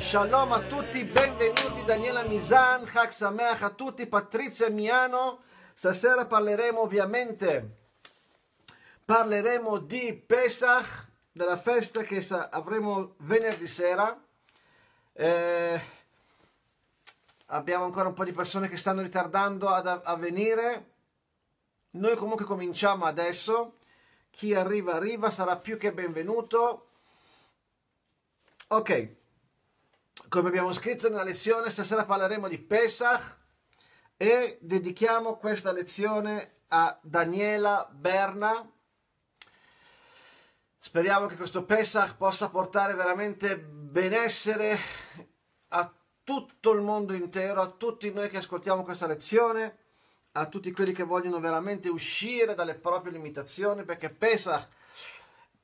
Shalom a tutti, benvenuti Daniela Misan, Chag Sameach a tutti, Patrizia Miano. Stasera parleremo ovviamente, parleremo di Pesach, della festa che avremo venerdì sera. Eh, abbiamo ancora un po' di persone che stanno ritardando ad, a venire. Noi comunque cominciamo adesso. Chi arriva, arriva, sarà più che benvenuto. Ok, come abbiamo scritto nella lezione, stasera parleremo di Pesach e dedichiamo questa lezione a Daniela Berna. Speriamo che questo Pesach possa portare veramente benessere a tutto il mondo intero, a tutti noi che ascoltiamo questa lezione, a tutti quelli che vogliono veramente uscire dalle proprie limitazioni, perché Pesach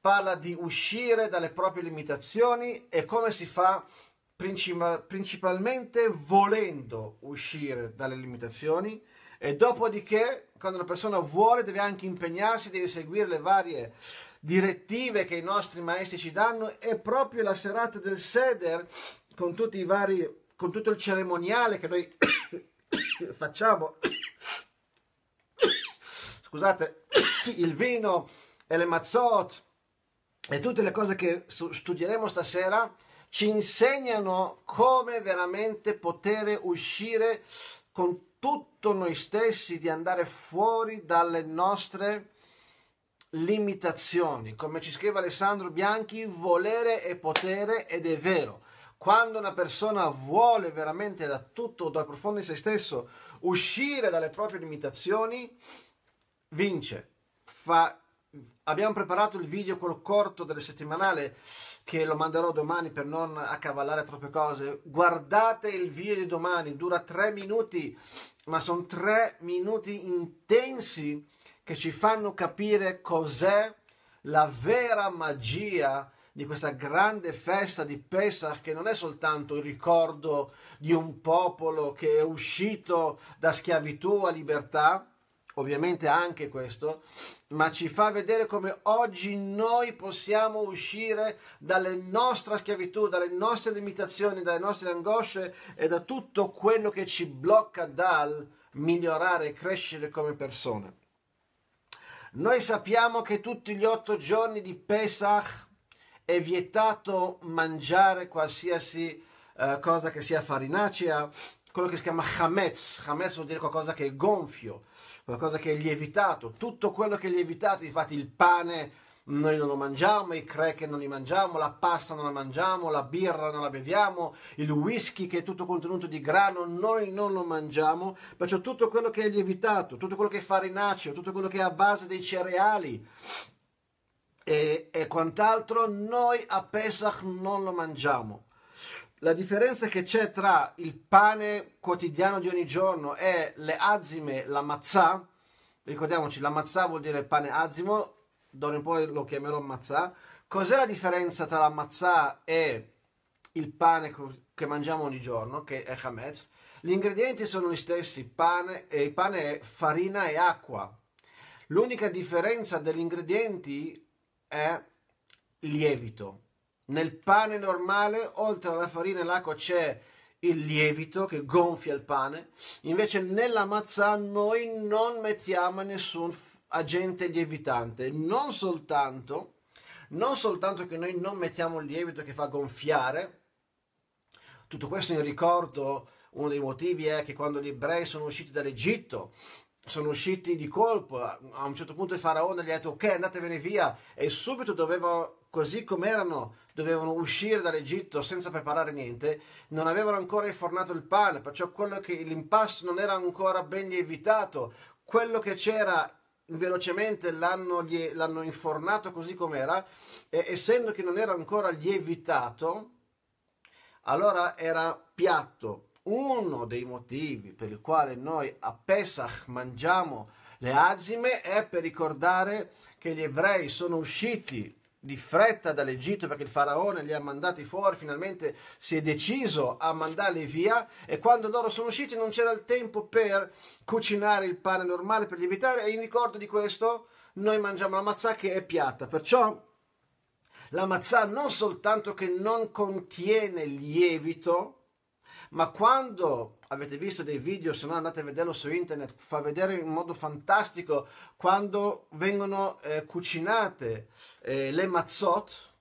parla di uscire dalle proprie limitazioni e come si fa principalmente volendo uscire dalle limitazioni e dopodiché quando una persona vuole deve anche impegnarsi, deve seguire le varie direttive che i nostri maestri ci danno e proprio la serata del seder con tutti i vari con tutto il cerimoniale che noi facciamo scusate il vino e le mazzotte e tutte le cose che studieremo stasera ci insegnano come veramente poter uscire con tutto noi stessi, di andare fuori dalle nostre limitazioni. Come ci scrive Alessandro Bianchi, volere è potere ed è vero. Quando una persona vuole veramente da tutto, dal profondo di se stesso, uscire dalle proprie limitazioni, vince, fa abbiamo preparato il video, quello corto delle settimanale, che lo manderò domani per non accavallare troppe cose. Guardate il video di domani, dura tre minuti, ma sono tre minuti intensi che ci fanno capire cos'è la vera magia di questa grande festa di Pesach che non è soltanto il ricordo di un popolo che è uscito da schiavitù a libertà, ovviamente anche questo, ma ci fa vedere come oggi noi possiamo uscire dalle nostre schiavitù, dalle nostre limitazioni, dalle nostre angosce e da tutto quello che ci blocca dal migliorare e crescere come persone. Noi sappiamo che tutti gli otto giorni di Pesach è vietato mangiare qualsiasi eh, cosa che sia farinacea, quello che si chiama chametz. Chametz vuol dire qualcosa che è gonfio, qualcosa che è lievitato, tutto quello che è lievitato, infatti il pane noi non lo mangiamo, i cracker non li mangiamo, la pasta non la mangiamo, la birra non la beviamo, il whisky che è tutto contenuto di grano noi non lo mangiamo, perciò tutto quello che è lievitato, tutto quello che è farinaceo, tutto quello che è a base dei cereali e, e quant'altro noi a Pesach non lo mangiamo la differenza che c'è tra il pane quotidiano di ogni giorno e le azime, la mazzà, ricordiamoci, la mazzà vuol dire pane azimo, d'ora in poi lo chiamerò mazzà. Cos'è la differenza tra la mazzà e il pane che mangiamo ogni giorno, che è chametz? Gli ingredienti sono gli stessi, pane, e il pane è farina e acqua. L'unica differenza degli ingredienti è lievito nel pane normale, oltre alla farina e l'acqua, c'è il lievito che gonfia il pane. Invece nella mazzà noi non mettiamo nessun agente lievitante. Non soltanto, non soltanto che noi non mettiamo il lievito che fa gonfiare, tutto questo in ricordo, uno dei motivi è che quando gli ebrei sono usciti dall'Egitto, sono usciti di colpo, a un certo punto il faraone gli ha detto ok andatevene via e subito dovevano così come erano, dovevano uscire dall'Egitto senza preparare niente, non avevano ancora infornato il pane, perciò quello che l'impasto non era ancora ben lievitato, quello che c'era velocemente l'hanno, l'hanno infornato così com'era, e, essendo che non era ancora lievitato, allora era piatto. Uno dei motivi per il quale noi a Pesach mangiamo le azime è per ricordare che gli ebrei sono usciti di fretta dall'Egitto perché il faraone li ha mandati fuori, finalmente si è deciso a mandarli via e quando loro sono usciti non c'era il tempo per cucinare il pane normale per lievitare e in ricordo di questo noi mangiamo la mazzà che è piatta, perciò la mazzà non soltanto che non contiene lievito, ma quando avete visto dei video, se no andate a vederlo su internet, fa vedere in modo fantastico quando vengono eh, cucinate eh, le mazzot,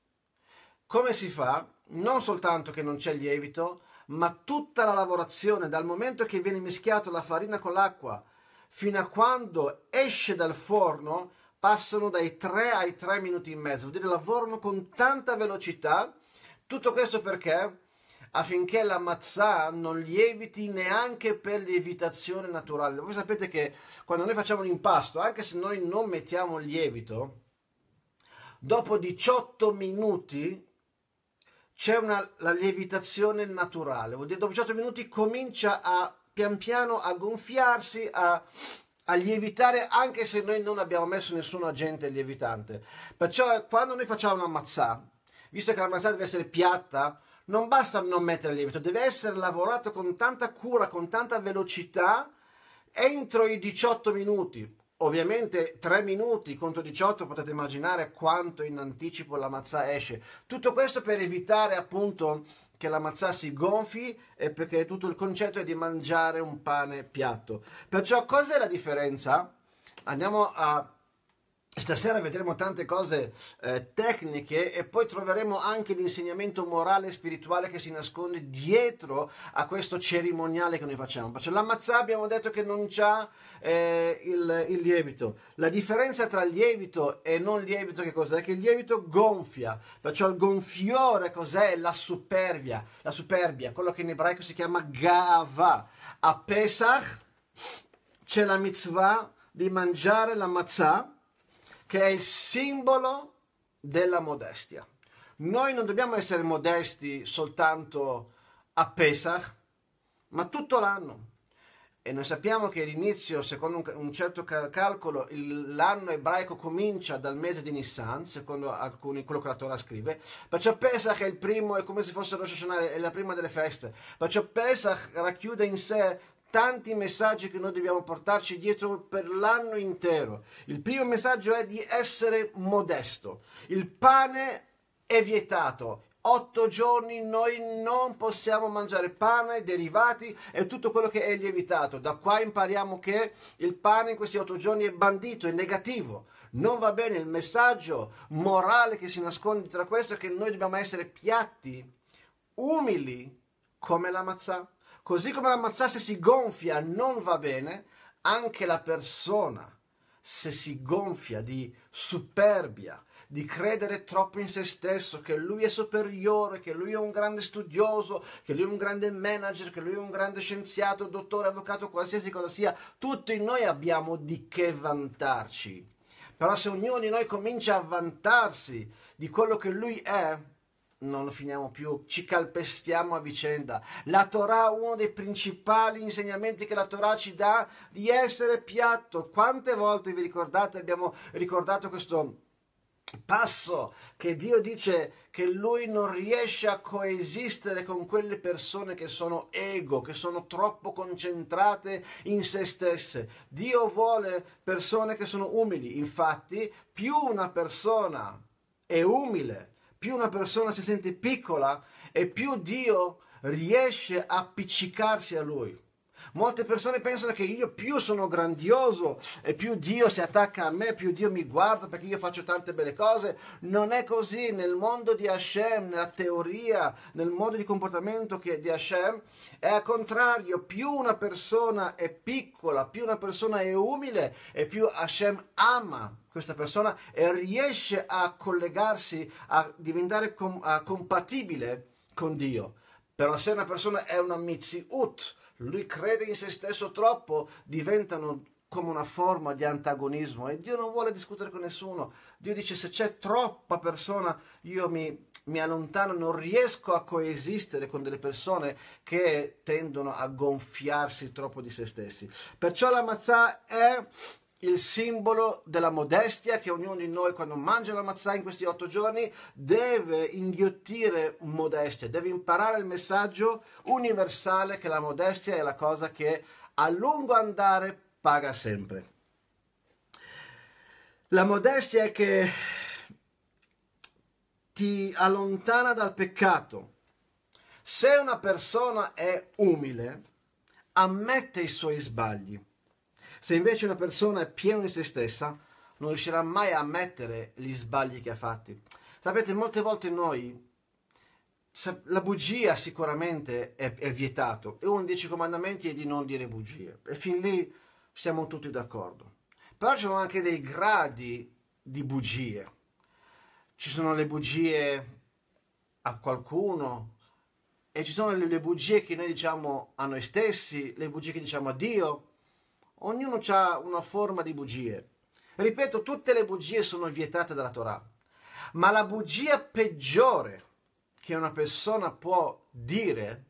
come si fa? Non soltanto che non c'è lievito, ma tutta la lavorazione dal momento che viene mischiato la farina con l'acqua fino a quando esce dal forno passano dai 3 ai 3 minuti e mezzo, vuol dire lavorano con tanta velocità. Tutto questo perché? Affinché la mazzà non lieviti neanche per lievitazione naturale. Voi sapete che quando noi facciamo un impasto, anche se noi non mettiamo il lievito, Dopo 18 minuti c'è una, la lievitazione naturale, vuol dire dopo 18 minuti comincia a pian piano a gonfiarsi, a, a lievitare anche se noi non abbiamo messo nessun agente lievitante. Perciò eh, quando noi facciamo una mazzà, visto che la mazzà deve essere piatta, non basta non mettere il lievito, deve essere lavorato con tanta cura, con tanta velocità, entro i 18 minuti. Ovviamente 3 minuti contro 18 potete immaginare quanto in anticipo la mazza esce. Tutto questo per evitare appunto che la mazzà si gonfi e perché tutto il concetto è di mangiare un pane piatto. Perciò cos'è la differenza? Andiamo a Stasera vedremo tante cose eh, tecniche e poi troveremo anche l'insegnamento morale e spirituale che si nasconde dietro a questo cerimoniale che noi facciamo. Perciò l'ammazzà abbiamo detto che non c'ha eh, il, il, lievito. La differenza tra lievito e non lievito che cos'è? Che il lievito gonfia, perciò il gonfiore cos'è? La superbia, la superbia, quello che in ebraico si chiama gava. A Pesach c'è la mitzvah di mangiare l'ammazzà che è il simbolo della modestia. Noi non dobbiamo essere modesti soltanto a Pesach, ma tutto l'anno. E noi sappiamo che all'inizio, secondo un, certo calcolo, l'anno ebraico comincia dal mese di Nissan, secondo alcuni, quello che la Torah scrive. Perciò Pesach è il primo, è come se fosse Rosh Hashanah, è la prima delle feste. Perciò Pesach racchiude in sé tanti messaggi che noi dobbiamo portarci dietro per l'anno intero. Il primo messaggio è di essere modesto. Il pane è vietato. Otto giorni noi non possiamo mangiare pane, derivati e tutto quello che è lievitato. Da qua impariamo che il pane in questi otto giorni è bandito, è negativo. Non va bene il messaggio morale che si nasconde tra questo è che noi dobbiamo essere piatti, umili come la mazzà. Così come l'ammazzarsi si gonfia non va bene, anche la persona, se si gonfia di superbia, di credere troppo in se stesso, che lui è superiore, che lui è un grande studioso, che lui è un grande manager, che lui è un grande scienziato, dottore, avvocato, qualsiasi cosa sia, tutti noi abbiamo di che vantarci. Però se ognuno di noi comincia a vantarsi di quello che lui è, non finiamo più, ci calpestiamo a vicenda. La Torah, uno dei principali insegnamenti che la Torah ci dà, di essere piatto. Quante volte vi ricordate, abbiamo ricordato questo passo che Dio dice che lui non riesce a coesistere con quelle persone che sono ego, che sono troppo concentrate in se stesse. Dio vuole persone che sono umili, infatti più una persona è umile, più una persona si sente piccola e più Dio riesce a appiccicarsi a lui. Molte persone pensano che io più sono grandioso e più Dio si attacca a me, più Dio mi guarda perché io faccio tante belle cose. Non è così. Nel mondo di Hashem, nella teoria, nel modo di comportamento che di Hashem, è al contrario. Più una persona è piccola, più una persona è umile e più Hashem ama questa persona e riesce a collegarsi, a diventare com- a compatibile con Dio. Però se una persona è una mitziut, lui crede in se stesso troppo, diventano come una forma di antagonismo e Dio non vuole discutere con nessuno. Dio dice se c'è troppa persona io mi, mi, allontano, non riesco a coesistere con delle persone che tendono a gonfiarsi troppo di se stessi. Perciò la mazza è il simbolo della modestia che ognuno di noi quando mangia la mazzà in questi otto giorni deve inghiottire modestia, deve imparare il messaggio universale che la modestia è la cosa che a lungo andare paga sempre. La modestia è che ti allontana dal peccato. Se una persona è umile, ammette i suoi sbagli se invece una persona è piena di se stessa, non riuscirà mai a ammettere gli sbagli che ha fatti. Sapete, molte volte noi la bugia sicuramente è, è vietato e uno dei dieci comandamenti è di non dire bugie e fin lì siamo tutti d'accordo. Però ci sono anche dei gradi di bugie. Ci sono le bugie a qualcuno e ci sono le, le bugie che noi diciamo a noi stessi, le bugie che diciamo a Dio, Ognuno ha una forma di bugie. Ripeto, tutte le bugie sono vietate dalla Torah. Ma la bugia peggiore che una persona può dire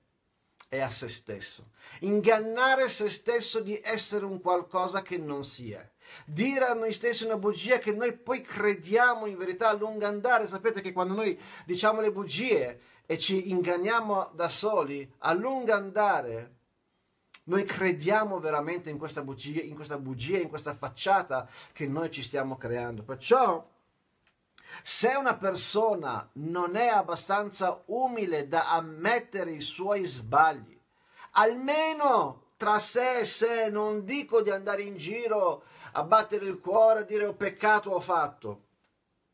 è a se stesso. Ingannare se stesso di essere un qualcosa che non si è. Dire a noi stessi una bugia che noi poi crediamo in verità a lungo andare. Sapete che quando noi diciamo le bugie e ci inganniamo da soli, a lungo andare noi crediamo veramente in questa bugia, in questa, bugia, in questa facciata che noi ci stiamo creando. Perciò, se una persona non è abbastanza umile da ammettere i suoi sbagli, almeno tra sé e sé, non dico di andare in giro a battere il cuore, a dire ho peccato, ho fatto.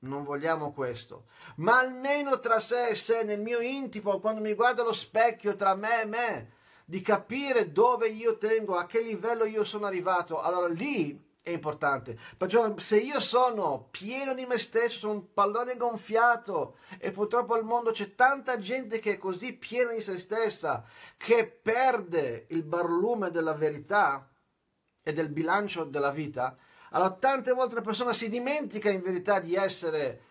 Non vogliamo questo, ma almeno tra sé e sé, nel mio intimo, quando mi guardo allo specchio, tra me e me, di capire dove io tengo, a che livello io sono arrivato. Allora lì è importante. Perciò se io sono pieno di me stesso, sono un pallone gonfiato e purtroppo al mondo c'è tanta gente che è così piena di se stessa che perde il barlume della verità e del bilancio della vita, allora tante volte la persona si dimentica in verità di essere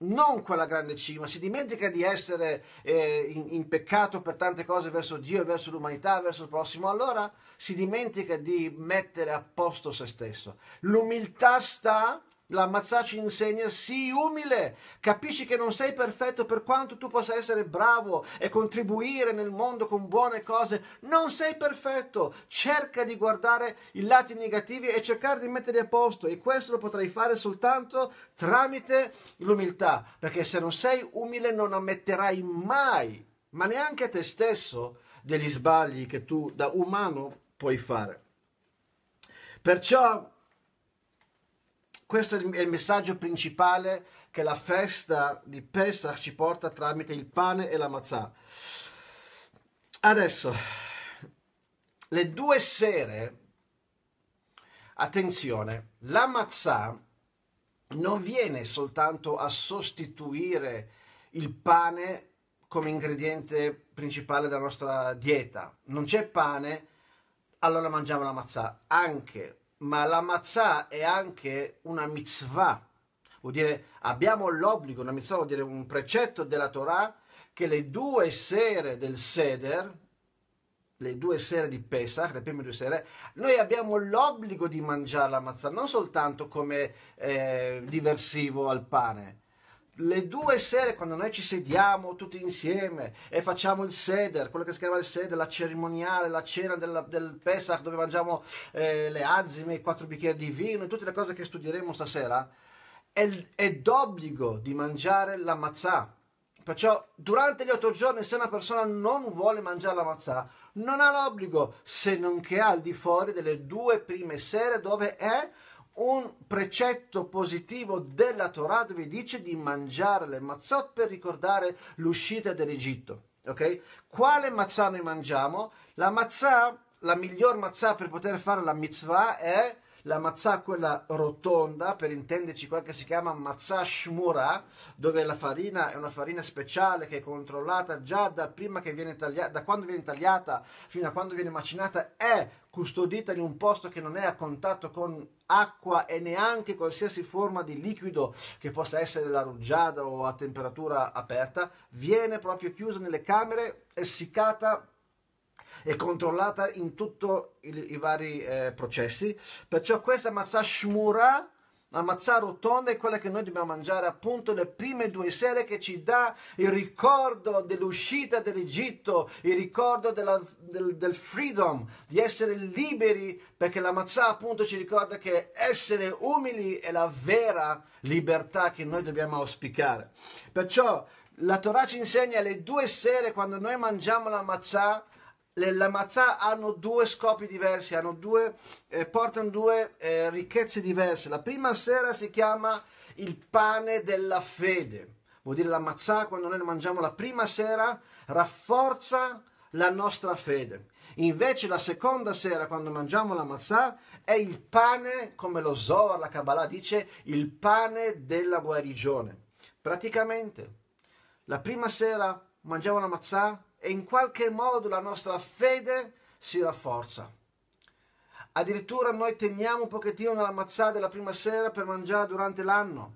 non quella grande cima, si dimentica di essere eh, in, in, peccato per tante cose verso Dio e verso l'umanità, verso il prossimo, allora si dimentica di mettere a posto se stesso. L'umiltà sta L'ammazzà ci insegna, sii umile, capisci che non sei perfetto per quanto tu possa essere bravo e contribuire nel mondo con buone cose, non sei perfetto, cerca di guardare i lati negativi e cercare di metterli a posto e questo lo potrai fare soltanto tramite l'umiltà, perché se non sei umile non ammetterai mai, ma neanche a te stesso, degli sbagli che tu da umano puoi fare. Perciò questo è il messaggio principale che la festa di Pesach ci porta tramite il pane e la mazzà. Adesso, le due sere, attenzione, la mazzà non viene soltanto a sostituire il pane come ingrediente principale della nostra dieta. Non c'è pane, allora mangiamo la mazzà. Anche ma la mazzà è anche una mitzvah. Vuol dire abbiamo l'obbligo, una mitzvah vuol dire un precetto della Torah che le due sere del Seder, le due sere di Pesach, le prime due sere, noi abbiamo l'obbligo di mangiare la mazzà, non soltanto come eh, diversivo al pane, le due sere quando noi ci sediamo tutti insieme e facciamo il seder, quello che si chiama il seder, la cerimoniale, la cena della, del Pesach dove mangiamo eh, le azime, i quattro bicchieri di vino e tutte le cose che studieremo stasera, è, è d'obbligo di mangiare la mazzà. Perciò durante gli otto giorni se una persona non vuole mangiare la mazzà, non ha l'obbligo, se non che al di fuori delle due prime sere dove è un precetto positivo della Torah dove dice di mangiare le mazzot per ricordare l'uscita dell'Egitto. Ok? Quale mazzà noi mangiamo? La mazzà, la miglior mazzà per poter fare la mitzvah è la mazzà quella rotonda, per intenderci quella che si chiama mazzà shmura, dove la farina è una farina speciale che è controllata già da, taglia- da quando viene tagliata fino a quando viene macinata, è custodita in un posto che non è a contatto con acqua e neanche qualsiasi forma di liquido che possa essere la rugiada o a temperatura aperta, viene proprio chiusa nelle camere, essiccata e controllata in tutti i, i, vari eh, processi. Perciò questa mazzashmura ammazzare rotonda è quella che noi dobbiamo mangiare appunto le prime due sere che ci dà il ricordo dell'uscita dell'Egitto, il ricordo della, del, del, freedom, di essere liberi, perché la mazzà appunto ci ricorda che essere umili è la vera libertà che noi dobbiamo auspicare. Perciò la Torah ci insegna le due sere quando noi mangiamo la mazzà le, la mazzà hanno due scopi diversi, due, eh, portano due eh, ricchezze diverse. La prima sera si chiama il pane della fede, vuol dire la mazzà quando noi mangiamo la prima sera rafforza la nostra fede. Invece la seconda sera, quando mangiamo la mazzà, è il pane, come lo Zohar, la Kabbalah dice, il pane della guarigione. Praticamente, la prima sera mangiamo la mazzà, e in qualche modo la nostra fede si rafforza. Addirittura noi teniamo un pochettino nella mazzà della prima sera per mangiare durante l'anno,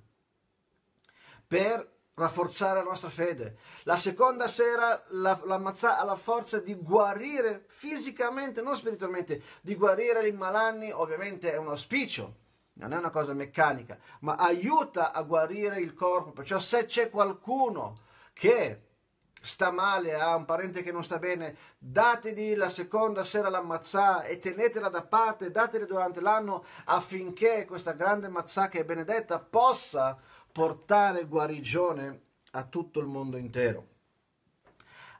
per rafforzare la nostra fede. La seconda sera la, la mazzà ha la forza di guarire fisicamente, non spiritualmente, di guarire gli malanni, ovviamente è un auspicio, non è una cosa meccanica, ma aiuta a guarire il corpo. Perciò se c'è qualcuno che sta male, ha un parente che non sta bene, dategli la seconda sera la mazzà e tenetela da parte, datela durante l'anno affinché questa grande mazzà che è benedetta possa portare guarigione a tutto il mondo intero.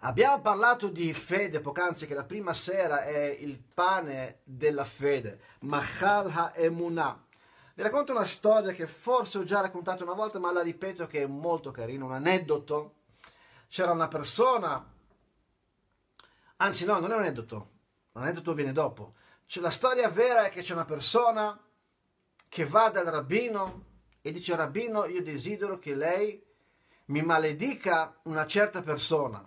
Abbiamo parlato di fede poc'anzi, che la prima sera è il pane della fede, Machal ha Vi racconto una storia che forse ho già raccontato una volta, ma la ripeto che è molto carina, un aneddoto c'era una persona, anzi no, non è un aneddoto, l'aneddoto viene dopo, c'è la storia vera è che c'è una persona che va dal rabbino e dice rabbino io desidero che lei mi maledica una certa persona.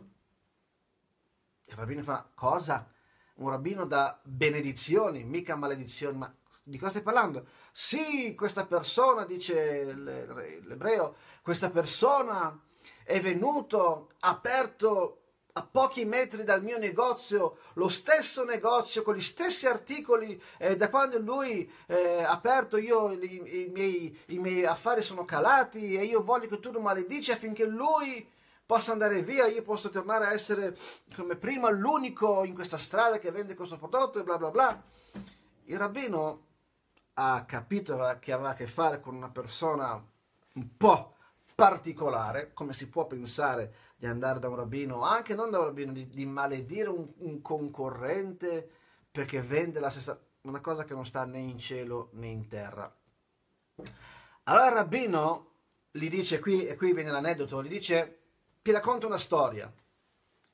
Il rabbino fa cosa? Un rabbino da benedizioni, mica maledizioni, ma di cosa stai parlando? Sì, questa persona, dice l'ebreo, questa persona è venuto, aperto a pochi metri dal mio negozio, lo stesso negozio con gli stessi articoli, eh, da quando lui eh, ha aperto io, i, i, miei, i, miei, affari sono calati e io voglio che tu lo maledici affinché lui possa andare via, io posso tornare a essere come prima l'unico in questa strada che vende questo prodotto e bla bla bla. Il rabbino ha capito che aveva a che fare con una persona un po' particolare, come si può pensare di andare da un rabbino, anche non da un rabbino, di, di maledire un, un, concorrente perché vende la stessa una cosa che non sta né in cielo né in terra. Allora il rabbino gli dice qui, e qui viene l'aneddoto, gli dice, ti racconto una storia.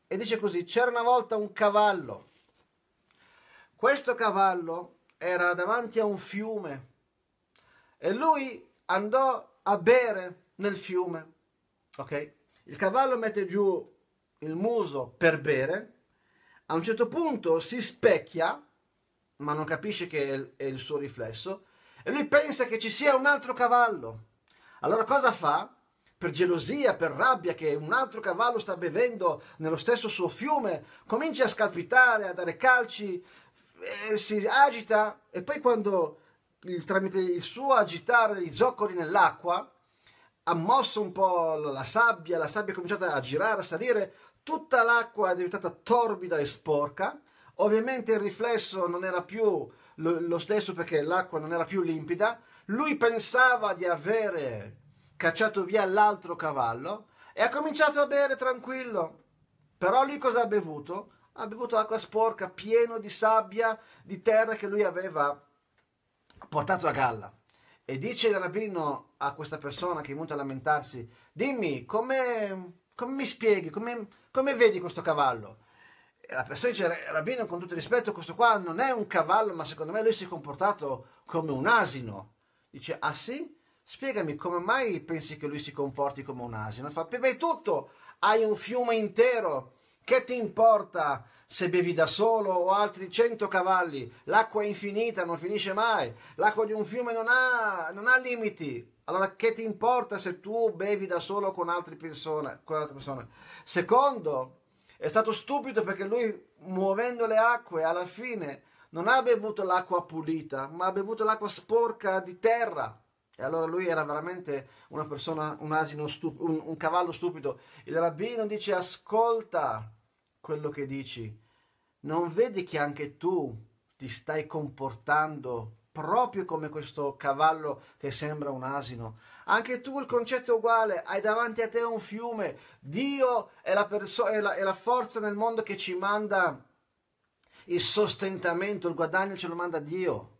E dice così, c'era una volta un cavallo. Questo cavallo era davanti a un fiume e lui andò a bere nel fiume. Ok? Il cavallo mette giù il muso per bere, a un certo punto si specchia, ma non capisce che è il suo riflesso, e lui pensa che ci sia un altro cavallo. Allora cosa fa? Per gelosia, per rabbia che un altro cavallo sta bevendo nello stesso suo fiume, comincia a scalpitare, a dare calci, si agita e poi quando tramite il suo agitare i zoccoli nell'acqua, ha mosso un po' la sabbia, la sabbia è cominciata a girare, a salire, tutta l'acqua è diventata torbida e sporca. Ovviamente il riflesso non era più lo, stesso perché l'acqua non era più limpida. Lui pensava di avere cacciato via l'altro cavallo e ha cominciato a bere tranquillo. Però lui cosa ha bevuto? Ha bevuto acqua sporca, pieno di sabbia, di terra che lui aveva portato a galla e dice il rabbino a questa persona che è venuta a lamentarsi, dimmi come, come mi spieghi, come, come, vedi questo cavallo? E la persona dice, rabbino con tutto rispetto, questo qua non è un cavallo, ma secondo me lui si è comportato come un asino. Dice, ah sì? Spiegami come mai pensi che lui si comporti come un asino? E fa, beh, tutto, hai un fiume intero, che ti importa? se bevi da solo o altri 100 cavalli, l'acqua è infinita, non finisce mai, l'acqua di un fiume non ha, non ha limiti. Allora che ti importa se tu bevi da solo con altre persone? Con altre persone? Secondo, è stato stupido perché lui muovendo le acque alla fine non ha bevuto l'acqua pulita, ma ha bevuto l'acqua sporca di terra. E allora lui era veramente una persona, un asino stupido, un, un cavallo stupido. Il rabbino dice ascolta, quello che dici, non vedi che anche tu ti stai comportando proprio come questo cavallo che sembra un asino. Anche tu il concetto è uguale, hai davanti a te un fiume, Dio è la, perso- è la, è la forza nel mondo che ci manda il sostentamento, il guadagno ce lo manda Dio.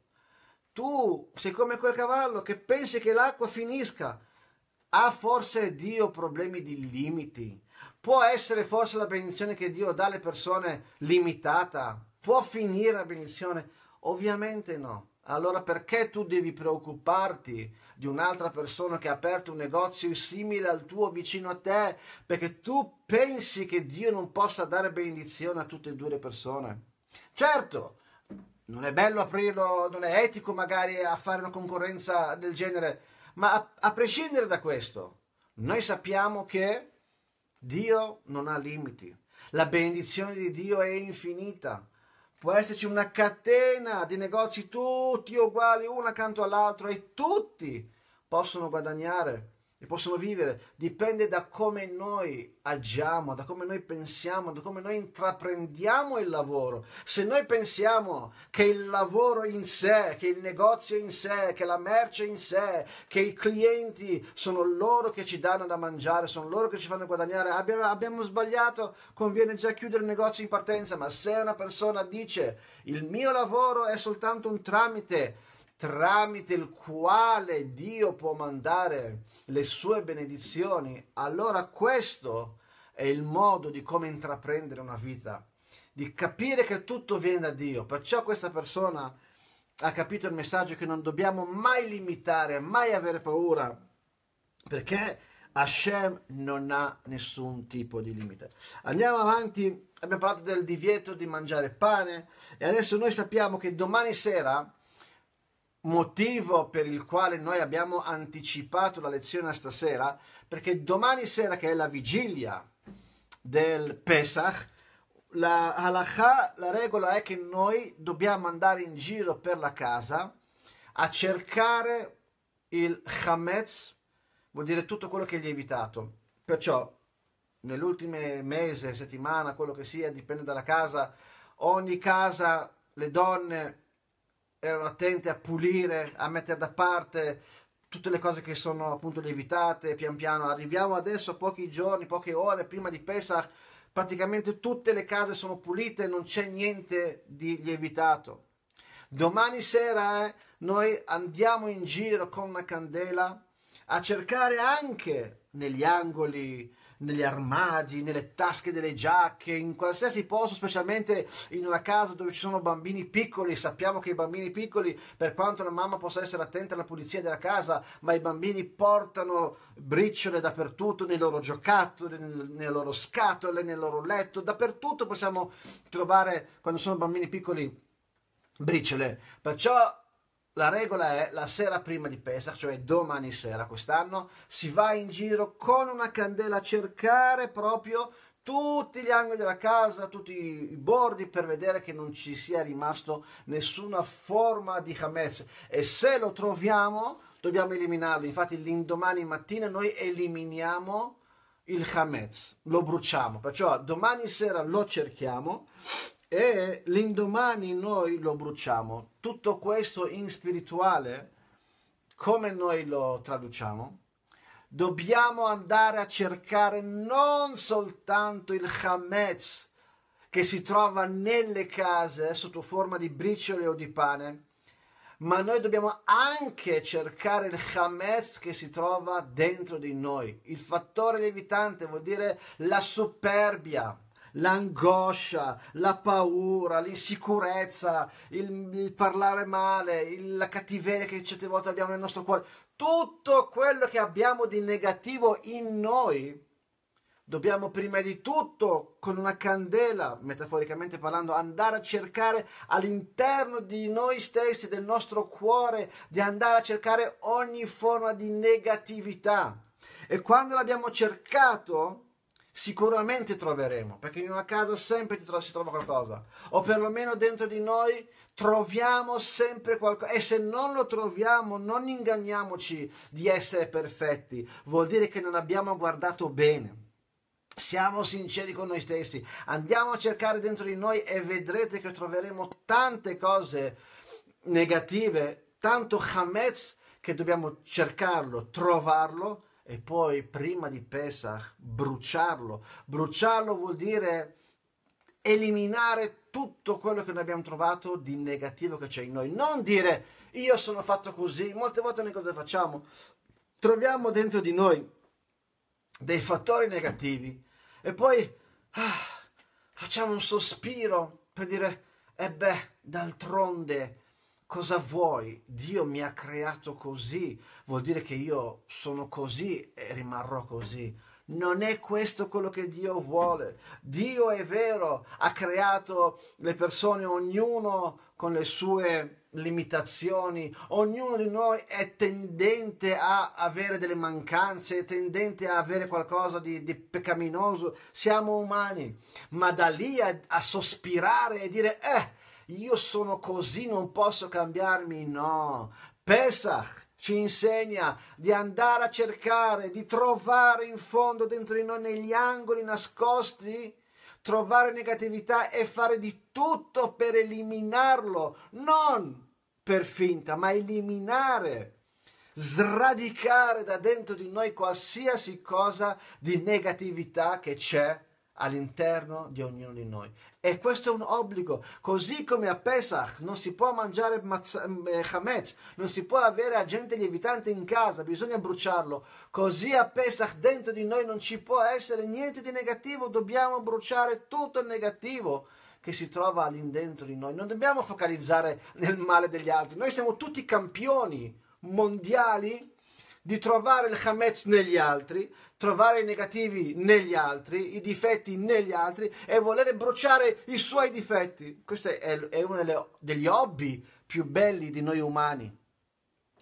Tu sei come quel cavallo che pensi che l'acqua finisca. Ha forse Dio problemi di limiti? Può essere forse la benedizione che Dio dà alle persone limitata? Può finire la benedizione? Ovviamente no. Allora perché tu devi preoccuparti di un'altra persona che ha aperto un negozio simile al tuo vicino a te? Perché tu pensi che Dio non possa dare benedizione a tutte e due le persone? Certo, non è bello aprirlo, non è etico magari a fare una concorrenza del genere, ma a, a prescindere da questo, noi sappiamo che Dio non ha limiti. La benedizione di Dio è infinita. Può esserci una catena di negozi tutti uguali uno accanto all'altro e tutti possono guadagnare e possono vivere, dipende da come noi agiamo, da come noi pensiamo, da come noi intraprendiamo il lavoro. Se noi pensiamo che il lavoro in sé, che il negozio in sé, che la merce in sé, che i clienti sono loro che ci danno da mangiare, sono loro che ci fanno guadagnare, abbiamo sbagliato, conviene già chiudere il negozio in partenza, ma se una persona dice il mio lavoro è soltanto un tramite, tramite il quale Dio può mandare le sue benedizioni, allora questo è il modo di come intraprendere una vita, di capire che tutto viene da Dio. Perciò questa persona ha capito il messaggio che non dobbiamo mai limitare, mai avere paura, perché Hashem non ha nessun tipo di limite. Andiamo avanti, abbiamo parlato del divieto di mangiare pane e adesso noi sappiamo che domani sera motivo per il quale noi abbiamo anticipato la lezione a stasera, perché domani sera, che è la vigilia del Pesach, la halakha, la regola è che noi dobbiamo andare in giro per la casa a cercare il chametz, vuol dire tutto quello che è lievitato. Perciò, nell'ultimo mese, settimana, quello che sia, dipende dalla casa, ogni casa, le donne erano attenti a pulire, a mettere da parte tutte le cose che sono appunto lievitate pian piano. Arriviamo adesso a pochi giorni, poche ore prima di Pesach, praticamente tutte le case sono pulite, non c'è niente di lievitato. Domani sera eh, noi andiamo in giro con una candela a cercare anche negli angoli, negli armadi, nelle tasche delle giacche, in qualsiasi posto, specialmente in una casa dove ci sono bambini piccoli. Sappiamo che i bambini piccoli, per quanto la mamma possa essere attenta alla pulizia della casa, ma i bambini portano briciole dappertutto, nei loro giocattoli, nelle loro scatole, nel loro letto, dappertutto possiamo trovare, quando sono bambini piccoli, briciole. Perciò la regola è la sera prima di Pesach, cioè domani sera quest'anno, si va in giro con una candela a cercare proprio tutti gli angoli della casa, tutti i bordi per vedere che non ci sia rimasto nessuna forma di Hametz e se lo troviamo dobbiamo eliminarlo. Infatti l'indomani mattina noi eliminiamo il Hametz, lo bruciamo. Perciò domani sera lo cerchiamo e l'indomani noi lo bruciamo. Tutto questo in spirituale, come noi lo traduciamo? Dobbiamo andare a cercare non soltanto il Hametz che si trova nelle case eh, sotto forma di briciole o di pane, ma noi dobbiamo anche cercare il Hametz che si trova dentro di noi. Il fattore levitante vuol dire la superbia l'angoscia, la paura, l'insicurezza, il, il parlare male, il, la cattiveria che certe volte abbiamo nel nostro cuore, tutto quello che abbiamo di negativo in noi, dobbiamo prima di tutto con una candela, metaforicamente parlando, andare a cercare all'interno di noi stessi, del nostro cuore, di andare a cercare ogni forma di negatività. E quando l'abbiamo cercato, sicuramente troveremo, perché in una casa sempre tro- si trova qualcosa, o perlomeno dentro di noi troviamo sempre qualcosa, e se non lo troviamo non inganniamoci di essere perfetti, vuol dire che non abbiamo guardato bene. Siamo sinceri con noi stessi, andiamo a cercare dentro di noi e vedrete che troveremo tante cose negative, tanto hametz che dobbiamo cercarlo, trovarlo e poi prima di Pesach bruciarlo. Bruciarlo vuol dire eliminare tutto quello che noi abbiamo trovato di negativo che c'è in noi. Non dire io sono fatto così. Molte volte noi cosa facciamo? Troviamo dentro di noi dei fattori negativi e poi ah, facciamo un sospiro per dire e eh beh, d'altronde Cosa vuoi? Dio mi ha creato così, vuol dire che io sono così e rimarrò così. Non è questo quello che Dio vuole. Dio è vero, ha creato le persone, ognuno con le sue limitazioni, ognuno di noi è tendente a avere delle mancanze, è tendente a avere qualcosa di, di peccaminoso, siamo umani, ma da lì a, a sospirare e dire, eh, io sono così, non posso cambiarmi, no. Pesach ci insegna di andare a cercare, di trovare in fondo, dentro di noi, negli angoli nascosti, trovare negatività e fare di tutto per eliminarlo, non per finta, ma eliminare, sradicare da dentro di noi qualsiasi cosa di negatività che c'è all'interno di ognuno di noi. E questo è un obbligo, così come a Pesach non si può mangiare mazza, eh, non si può avere agente lievitante in casa, bisogna bruciarlo. Così a Pesach dentro di noi non ci può essere niente di negativo, dobbiamo bruciare tutto il negativo che si trova all'indentro di noi. Non dobbiamo focalizzare nel male degli altri, noi siamo tutti campioni mondiali di trovare il chametz negli altri, trovare i negativi negli altri, i difetti negli altri e volere bruciare i suoi difetti. Questo è, è uno degli hobby più belli di noi umani.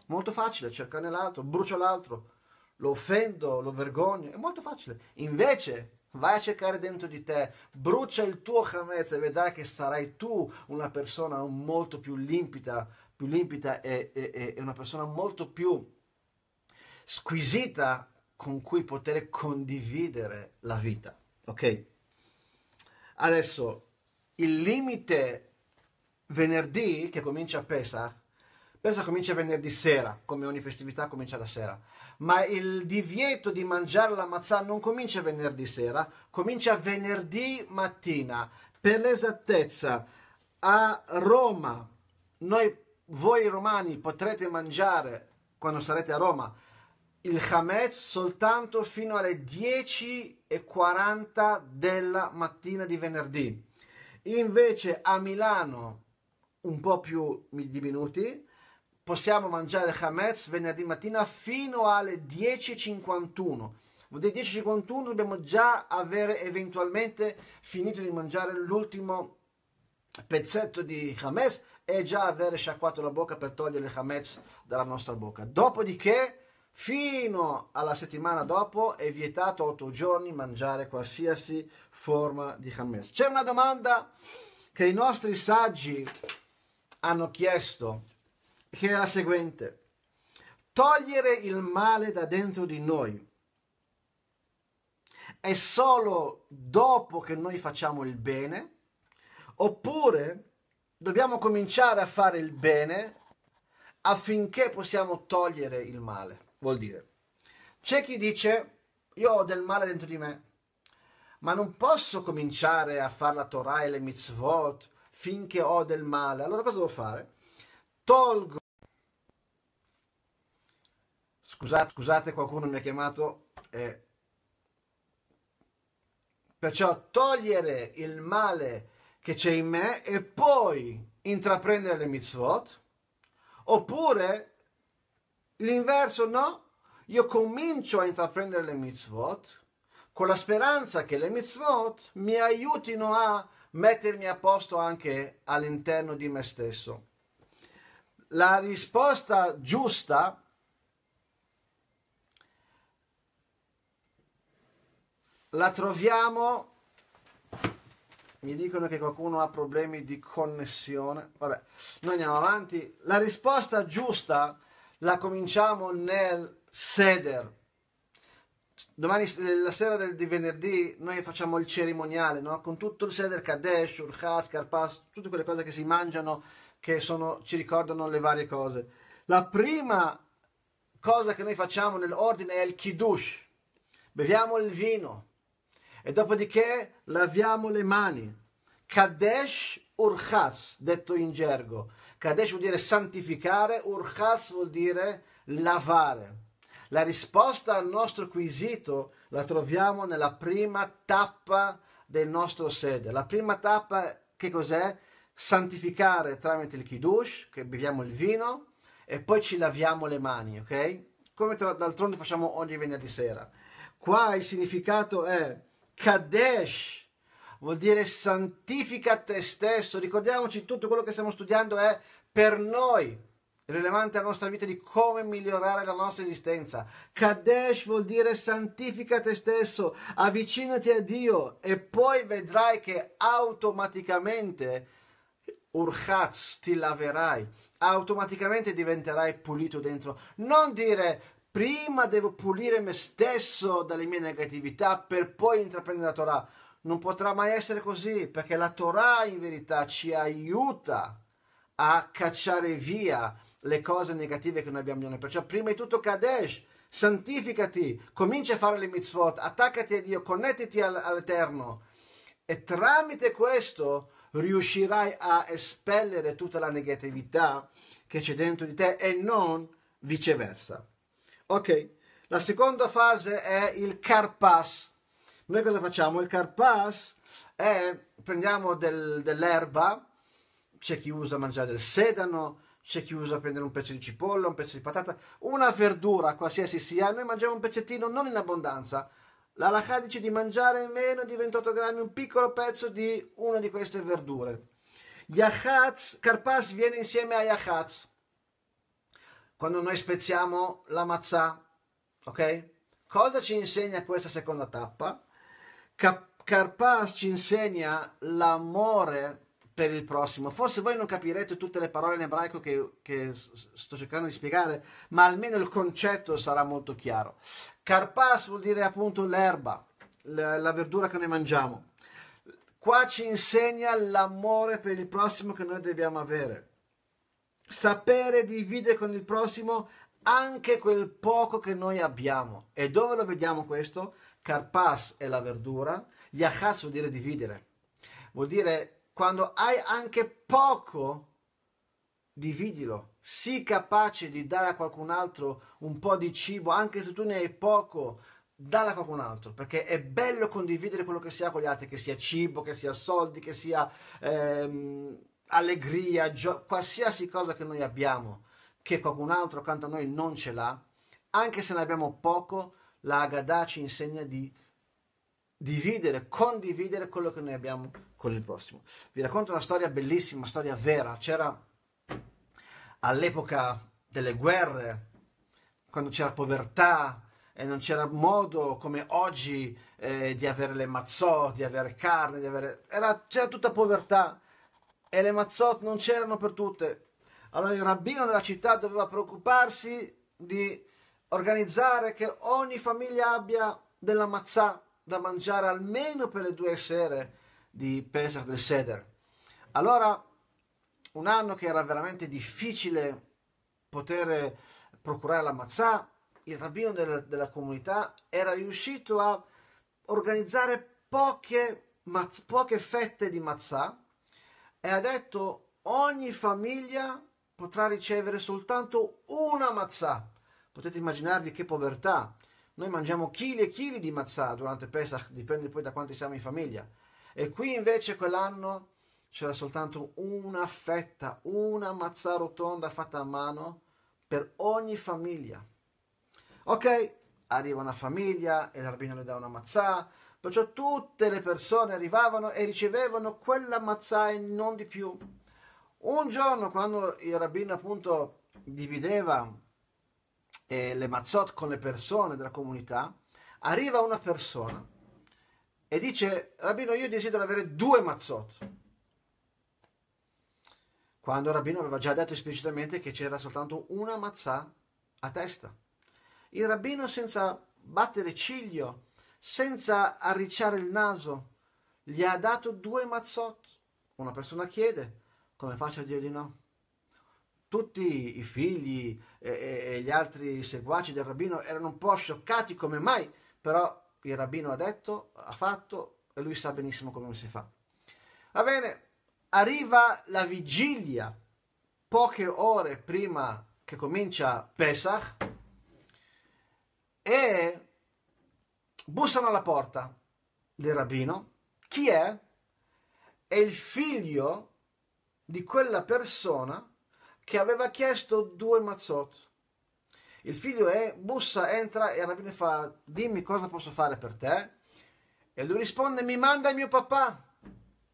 Molto facile cercare l'altro, brucio l'altro, lo offendo, lo vergogno, è molto facile. Invece Vai a cercare dentro di te, brucia il tuo Hametz e vedrai che sarai tu una persona molto più limpida, più limpida e, e, e una persona molto più squisita con cui poter condividere la vita, ok? Adesso, il limite venerdì, che comincia a Pesach, Pesach comincia venerdì sera, come ogni festività comincia la sera, ma il divieto di mangiare la mazzà non comincia venerdì sera, comincia venerdì mattina. Per l'esattezza, a Roma, noi, voi romani potrete mangiare, quando sarete a Roma, il Hametz soltanto fino alle 10.40 della mattina di venerdì. Invece a Milano, un po' più di minuti, possiamo mangiare il Hametz venerdì mattina fino alle 10.51. Alle 10.51 dobbiamo già avere eventualmente finito di mangiare l'ultimo pezzetto di Hametz e già avere sciacquato la bocca per togliere il Hametz dalla nostra bocca. Dopodiché fino alla settimana dopo è vietato 8 giorni mangiare qualsiasi forma di hamas. C'è una domanda che i nostri saggi hanno chiesto, che è la seguente. Togliere il male da dentro di noi è solo dopo che noi facciamo il bene? Oppure dobbiamo cominciare a fare il bene affinché possiamo togliere il male? vuol dire. C'è chi dice io ho del male dentro di me, ma non posso cominciare a fare la Torah e le mitzvot finché ho del male. Allora cosa devo fare? Tolgo. Scusate, scusate, qualcuno mi ha chiamato. Eh. Perciò togliere il male che c'è in me e poi intraprendere le mitzvot, oppure L'inverso no. Io comincio a intraprendere le mitzvot con la speranza che le mitzvot mi aiutino a mettermi a posto anche all'interno di me stesso. La risposta giusta la troviamo mi dicono che qualcuno ha problemi di connessione. Vabbè, noi andiamo avanti. La risposta giusta la cominciamo nel seder. Domani, la sera del, di venerdì, noi facciamo il cerimoniale, no? Con tutto il seder Kadesh, Urchas, Karpas, tutte quelle cose che si mangiano, che sono, ci ricordano le varie cose. La prima cosa che noi facciamo nell'ordine è il Kiddush. Beviamo il vino e dopodiché laviamo le mani. Kadesh Urchas, detto in gergo Kadesh vuol dire santificare, Urchas vuol dire lavare. La risposta al nostro quesito la troviamo nella prima tappa del nostro sede. La prima tappa che cos'è? Santificare tramite il Kiddush, che beviamo il vino e poi ci laviamo le mani, ok? Come tra, d'altronde facciamo ogni venerdì sera. Qua il significato è Kadesh vuol dire santifica te stesso. Ricordiamoci, tutto quello che stiamo studiando è per noi rilevante alla nostra vita di come migliorare la nostra esistenza. Kadesh vuol dire santifica te stesso, avvicinati a Dio e poi vedrai che automaticamente Urchatz ti laverai, automaticamente diventerai pulito dentro. Non dire prima devo pulire me stesso dalle mie negatività per poi intraprendere la Torah non potrà mai essere così, perché la Torah in verità ci aiuta a cacciare via le cose negative che noi abbiamo bisogno. Perciò prima di tutto Kadesh, santificati, comincia a fare le mitzvot, attaccati a Dio, connettiti all'Eterno e tramite questo riuscirai a espellere tutta la negatività che c'è dentro di te e non viceversa. Ok, la seconda fase è il karpas noi cosa facciamo? Il carpas è prendiamo del, dell'erba, c'è chi usa mangiare del sedano, c'è chi usa prendere un pezzo di cipolla, un pezzo di patata, una verdura qualsiasi sia, noi mangiamo un pezzettino non in abbondanza. L'alakha dice di mangiare meno di 28 grammi un piccolo pezzo di una di queste verdure. Yachatz, carpas viene insieme a yachatz. Quando noi spezziamo la mazzà, ok? Cosa ci insegna questa seconda tappa? Carpas ci insegna l'amore per il prossimo. Forse voi non capirete tutte le parole in ebraico che, che sto cercando di spiegare, ma almeno il concetto sarà molto chiaro. Carpas vuol dire appunto l'erba, la, la verdura che noi mangiamo. Qua ci insegna l'amore per il prossimo che noi dobbiamo avere. Sapere dividere con il prossimo anche quel poco che noi abbiamo. E dove lo vediamo questo? Carpas è la verdura, yachas vuol dire dividere. Vuol dire quando hai anche poco, dividilo. Sii capace di dare a qualcun altro un po' di cibo, anche se tu ne hai poco, dalla a qualcun altro, perché è bello condividere quello che si ha con gli altri, che sia cibo, che sia soldi, che sia ehm, allegria, gio- qualsiasi cosa che noi abbiamo che qualcun altro accanto a noi non ce l'ha, anche se ne abbiamo poco, la Haggadah ci insegna di dividere, condividere quello che noi abbiamo con il prossimo. Vi racconto una storia bellissima, una storia vera. C'era all'epoca delle guerre, quando c'era povertà e non c'era modo come oggi eh, di avere le mazzot, di avere carne, di avere... Era, c'era tutta povertà e le mazzot non c'erano per tutte allora il rabbino della città doveva preoccuparsi di organizzare che ogni famiglia abbia della mazzà da mangiare almeno per le due sere di Pesach del Seder. Allora, un anno che era veramente difficile poter procurare la mazzà, il rabbino del, della comunità era riuscito a organizzare poche, mazz, poche fette di mazzà e ha detto ogni famiglia potrà ricevere soltanto una mazzà. Potete immaginarvi che povertà. Noi mangiamo chili e chili di mazzà durante Pesach, dipende poi da quanti siamo in famiglia. E qui invece quell'anno c'era soltanto una fetta, una mazzà rotonda fatta a mano per ogni famiglia. Ok, arriva una famiglia e l'arbino le dà una mazzà, perciò tutte le persone arrivavano e ricevevano quella mazzà e non di più. Un giorno quando il rabbino appunto divideva eh, le mazzot con le persone della comunità, arriva una persona e dice, rabbino io desidero avere due mazzot quando il rabbino aveva già detto esplicitamente che c'era soltanto una mazzà a testa. Il rabbino senza battere ciglio, senza arricciare il naso, gli ha dato due mazzot. Una persona chiede, come faccio a dire di no? Tutti i figli e, e gli altri seguaci del rabbino erano un po' scioccati come mai, però il rabbino ha detto, ha fatto e lui sa benissimo come si fa. Va bene, arriva la vigilia, poche ore prima che comincia Pesach, e bussano alla porta del rabbino. Chi è? È il figlio di quella persona che aveva chiesto due mazzotti. Il figlio è, bussa, entra e alla fine fa, dimmi cosa posso fare per te? E lui risponde, mi manda mio papà.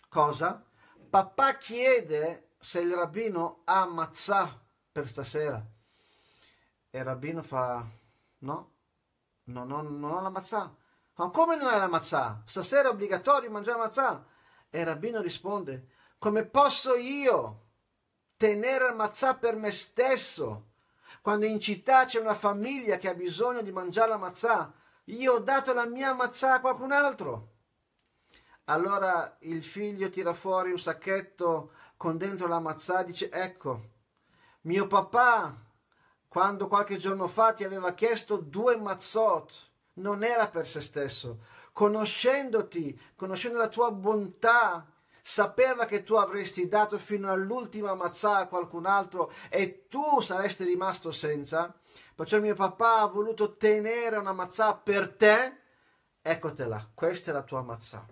Cosa? Papà chiede se il rabbino ha mazzà per stasera. E il rabbino fa, no, no, no non ho la mazzà. Ma come non hai la mazzà? Stasera è obbligatorio mangiare mazzà. E il rabbino risponde, come posso io tenere il mazzà per me stesso quando in città c'è una famiglia che ha bisogno di mangiare la mazzà? Io ho dato la mia mazzà a qualcun altro. Allora il figlio tira fuori un sacchetto con dentro la mazzà e dice ecco, mio papà quando qualche giorno fa ti aveva chiesto due mazzot, non era per se stesso. Conoscendoti, conoscendo la tua bontà, sapeva che tu avresti dato fino all'ultima mazzà a qualcun altro e tu saresti rimasto senza? Perciò mio papà ha voluto tenere una mazzà per te? Eccotela, questa è la tua mazzà.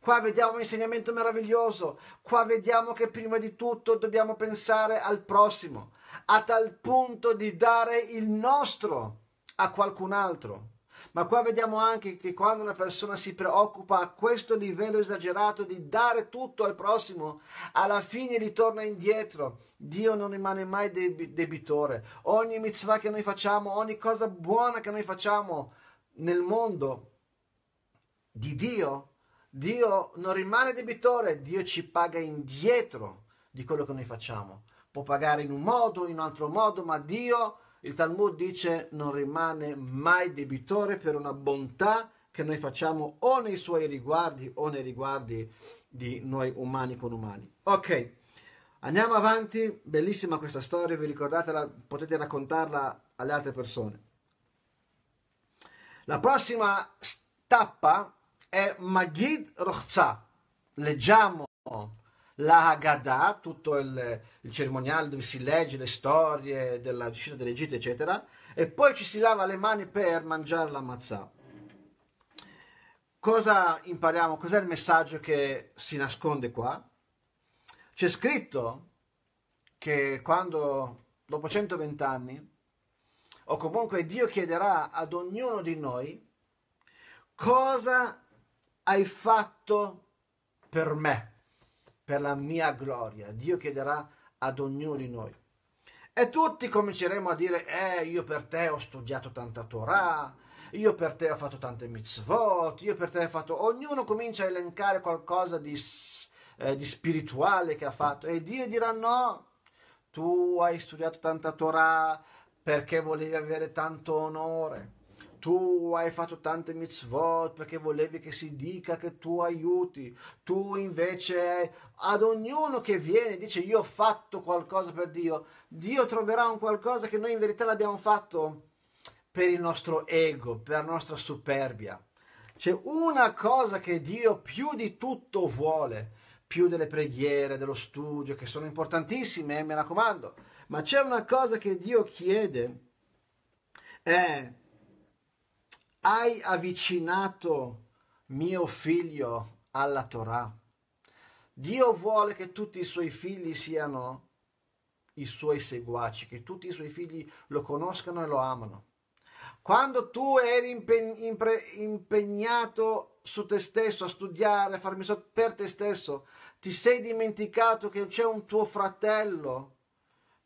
Qua vediamo un insegnamento meraviglioso, qua vediamo che prima di tutto dobbiamo pensare al prossimo, a tal punto di dare il nostro a qualcun altro. Ma qua vediamo anche che quando una persona si preoccupa a questo livello esagerato di dare tutto al prossimo, alla fine ritorna indietro. Dio non rimane mai deb- debitore. Ogni mitzvah che noi facciamo, ogni cosa buona che noi facciamo nel mondo di Dio, Dio non rimane debitore, Dio ci paga indietro di quello che noi facciamo. Può pagare in un modo, o in un altro modo, ma Dio il Talmud dice non rimane mai debitore per una bontà che noi facciamo o nei suoi riguardi o nei riguardi di noi umani con umani. Ok, andiamo avanti, bellissima questa storia, vi ricordatela, potete raccontarla alle altre persone. La prossima tappa è Magid Rochza. Leggiamo la Haggadah, tutto il, il cerimoniale dove si legge le storie della uscita dell'Egitto, eccetera, e poi ci si lava le mani per mangiare la mazzà. Cosa impariamo? Cos'è il messaggio che si nasconde qua? C'è scritto che quando, dopo 120 anni, o comunque Dio chiederà ad ognuno di noi cosa hai fatto per me per la mia gloria. Dio chiederà ad ognuno di noi. E tutti cominceremo a dire, eh, io per te ho studiato tanta Torah, io per te ho fatto tante mitzvot, io per te ho fatto... Ognuno comincia a elencare qualcosa di, eh, di spirituale che ha fatto e Dio dirà no, tu hai studiato tanta Torah perché volevi avere tanto onore tu hai fatto tante mitzvot perché volevi che si dica che tu aiuti, tu invece ad ognuno che viene e dice io ho fatto qualcosa per Dio, Dio troverà un qualcosa che noi in verità l'abbiamo fatto per il nostro ego, per la nostra superbia. C'è una cosa che Dio più di tutto vuole, più delle preghiere, dello studio, che sono importantissime, eh, mi raccomando, ma c'è una cosa che Dio chiede, è hai avvicinato mio figlio alla Torah. Dio vuole che tutti i suoi figli siano i suoi seguaci, che tutti i suoi figli lo conoscano e lo amano. Quando tu eri impegnato su te stesso a studiare, a farmi so per te stesso, ti sei dimenticato che c'è un tuo fratello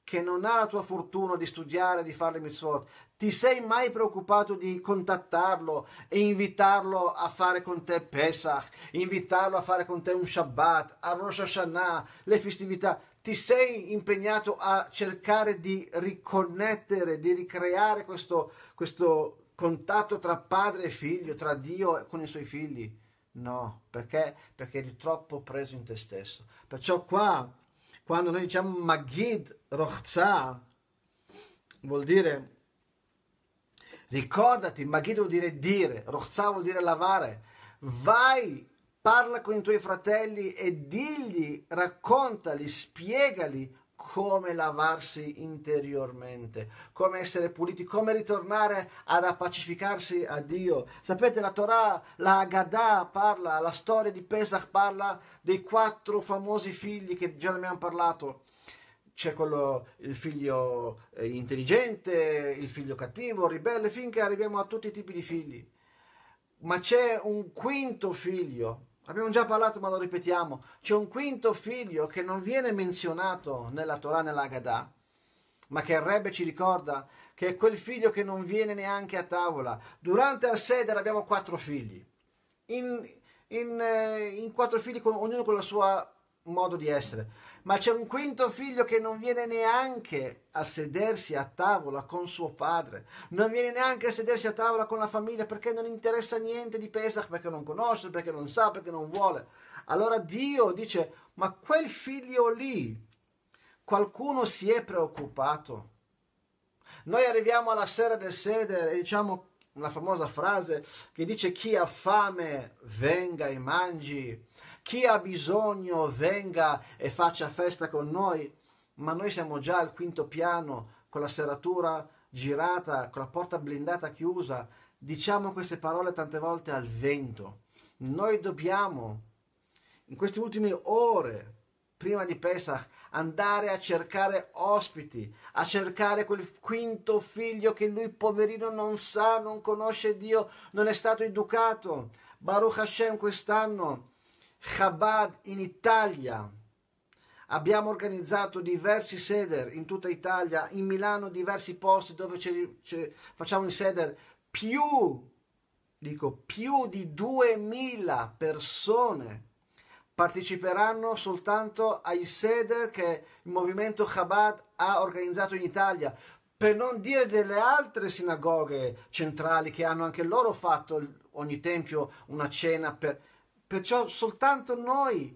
che non ha la tua fortuna di studiare, di fare le mitzvot, ti sei mai preoccupato di contattarlo e invitarlo a fare con te Pesach, invitarlo a fare con te un Shabbat, a Rosh Hashanah, le festività? Ti sei impegnato a cercare di riconnettere, di ricreare questo, questo contatto tra padre e figlio, tra Dio e con i suoi figli? No, perché? Perché eri troppo preso in te stesso. Perciò qua, quando noi diciamo Magid Rochza, vuol dire Ricordati, Maghido vuol dire dire, Rochza vuol dire lavare. Vai, parla con i tuoi fratelli e digli, raccontali, spiegali come lavarsi interiormente, come essere puliti, come ritornare ad appacificarsi a Dio. Sapete, la Torah, la Haggadah parla, la storia di Pesach parla dei quattro famosi figli che già ne abbiamo parlato, c'è quello, il figlio eh, intelligente, il figlio cattivo, ribelle, finché arriviamo a tutti i tipi di figli. Ma c'è un quinto figlio, abbiamo già parlato ma lo ripetiamo, c'è un quinto figlio che non viene menzionato nella Torah, nell'Agadà, ma che il Rebbe ci ricorda che è quel figlio che non viene neanche a tavola. Durante al Seder abbiamo quattro figli, in, in, eh, in quattro figli, con, ognuno con il suo modo di essere ma c'è un quinto figlio che non viene neanche a sedersi a tavola con suo padre, non viene neanche a sedersi a tavola con la famiglia perché non interessa niente di Pesach, perché non conosce, perché non sa, perché non vuole. Allora Dio dice, ma quel figlio lì, qualcuno si è preoccupato. Noi arriviamo alla sera del seder e diciamo una famosa frase che dice chi ha fame venga e mangi chi ha bisogno venga e faccia festa con noi, ma noi siamo già al quinto piano con la serratura girata, con la porta blindata chiusa, diciamo queste parole tante volte al vento. Noi dobbiamo, in queste ultime ore, prima di Pesach, andare a cercare ospiti, a cercare quel quinto figlio che lui poverino non sa, non conosce Dio, non è stato educato. Baruch Hashem quest'anno Chabad in Italia. Abbiamo organizzato diversi seder in tutta Italia, in Milano diversi posti dove ci, ci facciamo i seder più, dico, più di 2000 persone parteciperanno soltanto ai seder che il movimento Chabad ha organizzato in Italia, per non dire delle altre sinagoghe centrali che hanno anche loro fatto ogni tempio una cena per Perciò soltanto noi,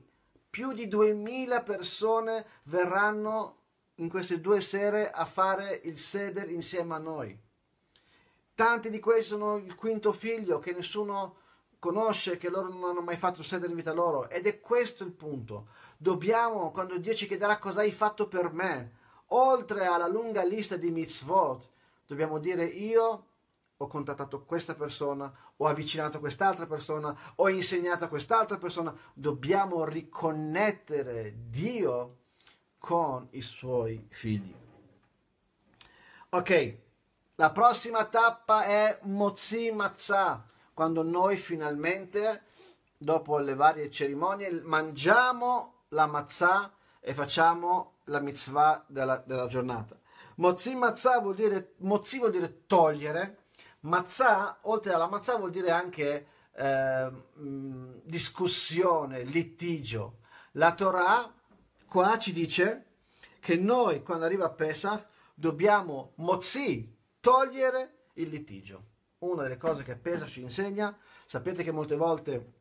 più di 2000 persone verranno in queste due sere a fare il seder insieme a noi. Tanti di questi sono il quinto figlio che nessuno conosce, che loro non hanno mai fatto il seder in vita loro. Ed è questo il punto. Dobbiamo, quando Dio ci chiederà cosa hai fatto per me, oltre alla lunga lista di mitzvot, dobbiamo dire io ho contattato questa persona, ho avvicinato quest'altra persona, ho insegnato a quest'altra persona. Dobbiamo riconnettere Dio con i suoi figli. Ok, la prossima tappa è Mozi Mazza, quando noi finalmente, dopo le varie cerimonie, mangiamo la mazza e facciamo la mitzvah della, della giornata. Mozi Mazza vuol dire, mozi vuol dire togliere, Mazzà, oltre alla mazzà, vuol dire anche eh, discussione, litigio. La Torah qua ci dice che noi, quando arriva Pesach, dobbiamo mozzì, togliere il litigio. Una delle cose che Pesach ci insegna, sapete che molte volte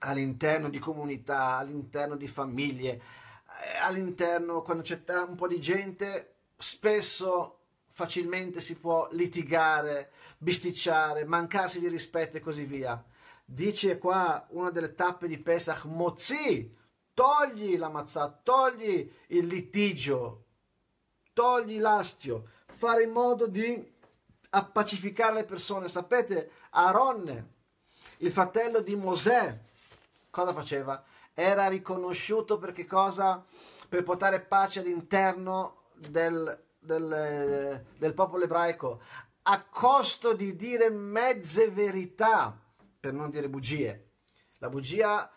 all'interno di comunità, all'interno di famiglie, eh, all'interno quando c'è un po' di gente, spesso facilmente si può litigare, bisticciare, mancarsi di rispetto e così via. Dice qua una delle tappe di Pesach, Mozi, togli la mazzà, togli il litigio, togli l'astio, fare in modo di appacificare le persone. Sapete, Aaron, il fratello di Mosè, cosa faceva? Era riconosciuto per che cosa? Per portare pace all'interno del del, del popolo ebraico a costo di dire mezze verità, per non dire bugie. La bugia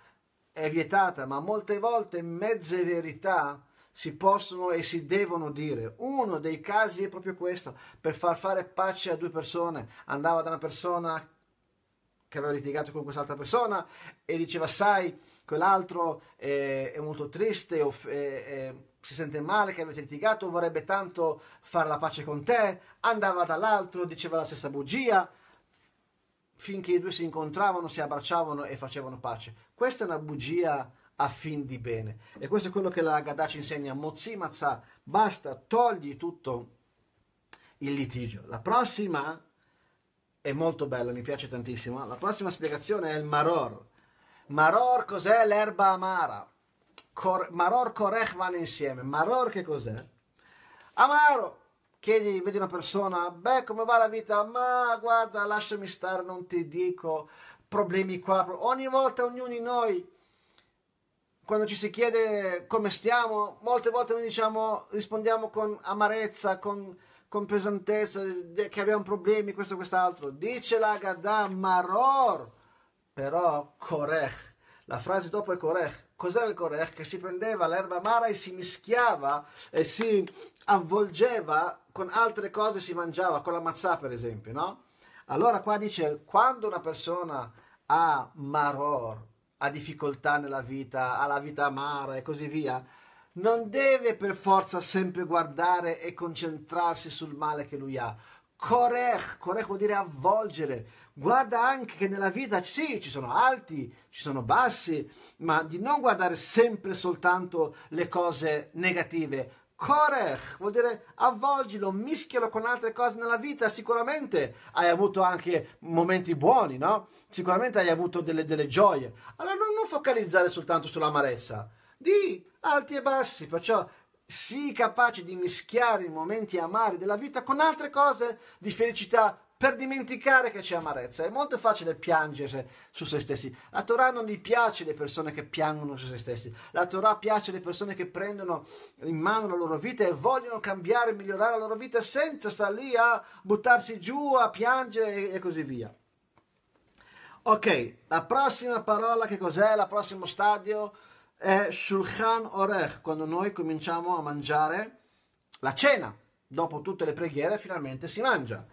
è vietata, ma molte volte mezze verità si possono e si devono dire. Uno dei casi è proprio questo, per far fare pace a due persone. Andava da una persona che aveva litigato con quest'altra persona e diceva, sai, quell'altro è, è molto triste, è, è, si sente male che avete litigato, vorrebbe tanto fare la pace con te, andava dall'altro, diceva la stessa bugia, finché i due si incontravano, si abbracciavano e facevano pace. Questa è una bugia a fin di bene. E questo è quello che la Gadda ci insegna, Mozzimazza, basta, togli tutto il litigio. La prossima è molto bella, mi piace tantissimo. La prossima spiegazione è il maror. Maror cos'è l'erba amara? Cor- Maror Korech vanno insieme. Maror che cos'è? Amaro. Chiedi, vedi una persona, beh, come va la vita? Ma guarda, lasciami stare, non ti dico problemi qua. Ogni volta ognuno di noi, quando ci si chiede come stiamo, molte volte noi diciamo, rispondiamo con amarezza, con, con pesantezza, che abbiamo problemi, questo e quest'altro. Dice la Gadda Maror, però Korech. La frase dopo è Korech. Cos'era il Korech? Che si prendeva l'erba amara e si mischiava e si avvolgeva con altre cose, si mangiava, con la mazzà per esempio, no? Allora qua dice, quando una persona ha maror, ha difficoltà nella vita, ha la vita amara e così via, non deve per forza sempre guardare e concentrarsi sul male che lui ha, korech, korech vuol dire avvolgere. Guarda anche che nella vita sì, ci sono alti, ci sono bassi, ma di non guardare sempre soltanto le cose negative. Korech vuol dire avvolgilo, mischialo con altre cose nella vita. Sicuramente hai avuto anche momenti buoni, no? Sicuramente hai avuto delle, delle gioie. Allora non, non focalizzare soltanto sull'amarezza. Di alti e bassi, perciò sii capace di mischiare i momenti amari della vita con altre cose di felicità per dimenticare che c'è amarezza. È molto facile piangere su se stessi. La Torah non gli piace le persone che piangono su se stessi. La Torah piace le persone che prendono in mano la loro vita e vogliono cambiare e migliorare la loro vita senza star lì a buttarsi giù, a piangere e così via. Ok, la prossima parola che cos'è? La prossimo stadio? è Shulchan Orech, quando noi cominciamo a mangiare la cena. Dopo tutte le preghiere finalmente si mangia.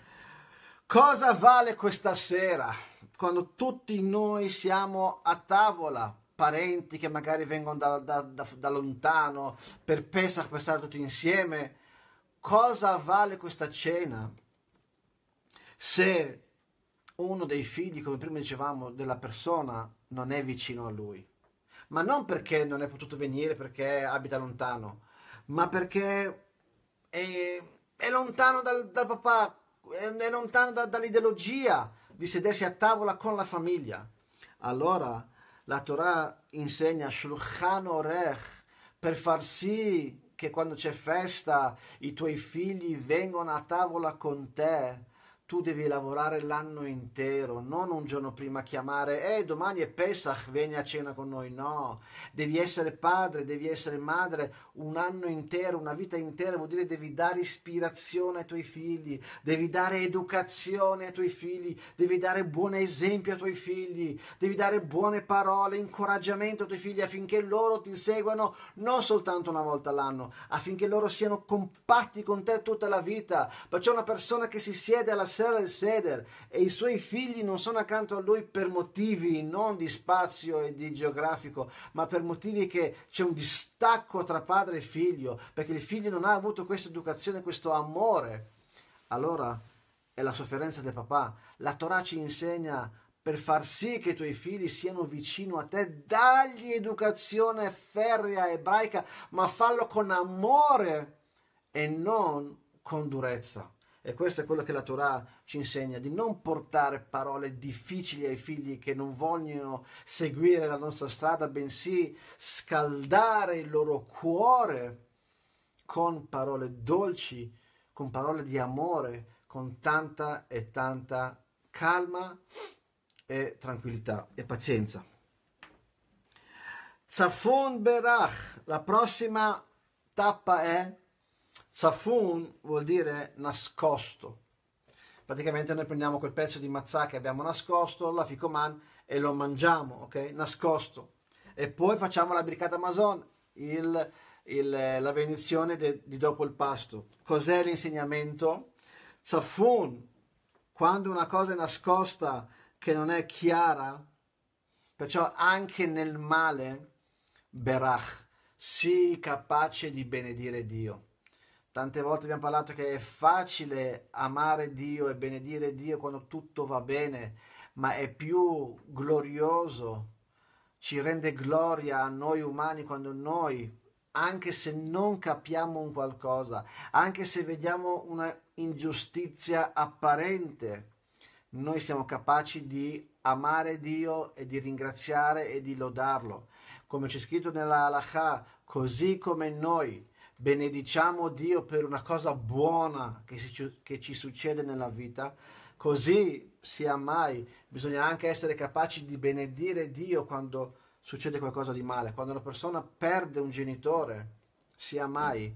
Cosa vale questa sera? Quando tutti noi siamo a tavola, parenti che magari vengono da, da, da, da lontano per Pesach, per stare tutti insieme, cosa vale questa cena se uno dei figli, come prima dicevamo, della persona non è vicino a lui? ma non perché non è potuto venire, perché abita lontano, ma perché è, è lontano dal, dal, papà, è, è lontano da, dall'ideologia di sedersi a tavola con la famiglia. Allora la Torah insegna Shulchan Orech per far sì che quando c'è festa i tuoi figli vengono a tavola con te tu devi lavorare l'anno intero, non un giorno prima chiamare, eh domani è Pesach, vieni a cena con noi, no, devi essere padre, devi essere madre un anno intero, una vita intera, vuol dire devi dare ispirazione ai tuoi figli, devi dare educazione ai tuoi figli, devi dare buon esempio ai tuoi figli, devi dare buone parole, incoraggiamento ai tuoi figli affinché loro ti seguano non soltanto una volta all'anno, affinché loro siano compatti con te tutta la vita, perciò una persona che si siede alla sera Sera el Seder e i suoi figli non sono accanto a lui per motivi non di spazio e di geografico, ma per motivi che c'è un distacco tra padre e figlio, perché il figlio non ha avuto questa educazione, questo amore. Allora è la sofferenza del papà. La Torah ci insegna per far sì che i tuoi figli siano vicino a te, dagli educazione ferrea ebraica, ma fallo con amore e non con durezza. E questo è quello che la Torah ci insegna, di non portare parole difficili ai figli che non vogliono seguire la nostra strada, bensì scaldare il loro cuore con parole dolci, con parole di amore, con tanta e tanta calma e tranquillità e pazienza. Zafon Berach, la prossima tappa è Safun vuol dire nascosto. Praticamente noi prendiamo quel pezzo di mazzà che abbiamo nascosto, la ficoman, e lo mangiamo, ok? Nascosto. E poi facciamo la bricata mason, il, il, la benedizione de, di dopo il pasto. Cos'è l'insegnamento? Safun, quando una cosa è nascosta che non è chiara, perciò anche nel male, berach, sii capace di benedire Dio. Tante volte abbiamo parlato che è facile amare Dio e benedire Dio quando tutto va bene, ma è più glorioso, ci rende gloria a noi umani quando noi, anche se non capiamo un qualcosa, anche se vediamo una ingiustizia apparente, noi siamo capaci di amare Dio e di ringraziare e di lodarlo. Come c'è scritto nella Halakha, così come noi benediciamo Dio per una cosa buona che, si, che ci succede nella vita, così sia mai, bisogna anche essere capaci di benedire Dio quando succede qualcosa di male, quando una persona perde un genitore, sia mai,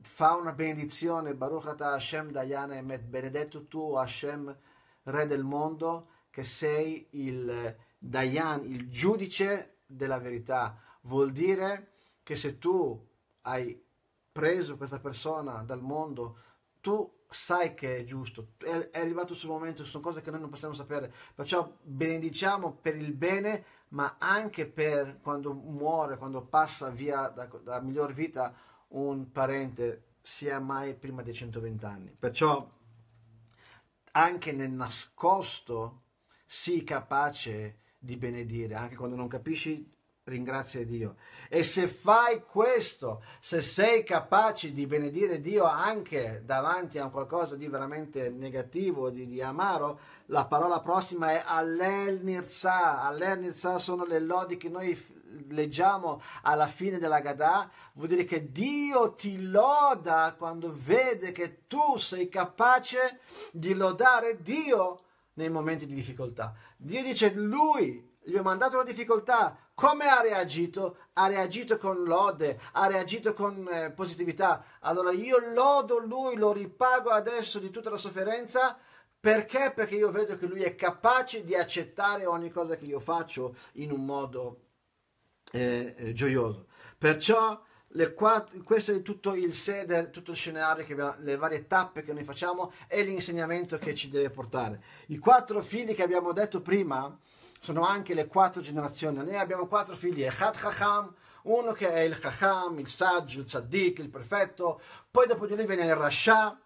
fa una benedizione, Baruch Ata Hashem Dayana Emet, benedetto tu Hashem, re del mondo, che sei il Dayan, il giudice della verità. Vuol dire che se tu hai preso questa persona dal mondo, tu sai che è giusto, è, è arrivato il suo momento, sono cose che noi non possiamo sapere, perciò benediciamo per il bene, ma anche per quando muore, quando passa via da, da miglior vita un parente, sia mai prima dei 120 anni. Perciò anche nel nascosto sii capace di benedire, anche quando non capisci ringrazia Dio. E se fai questo, se sei capace di benedire Dio anche davanti a qualcosa di veramente negativo, di, di amaro, la parola prossima è all'Ernirza. All'Ernirza sono le lodi che noi leggiamo alla fine della Gadà, vuol dire che Dio ti loda quando vede che tu sei capace di lodare Dio nei momenti di difficoltà. Dio dice, Lui gli ho mandato una difficoltà, come ha reagito? Ha reagito con lode, ha reagito con eh, positività. Allora io lodo lui, lo ripago adesso di tutta la sofferenza. Perché? Perché io vedo che lui è capace di accettare ogni cosa che io faccio in un modo eh, eh gioioso. Perciò Quattro, questo è tutto il seder, tutto il scenario, che abbiamo, le varie tappe che noi facciamo e l'insegnamento che ci deve portare. I quattro fili che abbiamo detto prima sono anche le quattro generazioni. Noi abbiamo quattro figli, Echad Chacham, uno che è il Chacham, il saggio, il Tzaddik, il perfetto, poi dopo di lui viene il Rasha,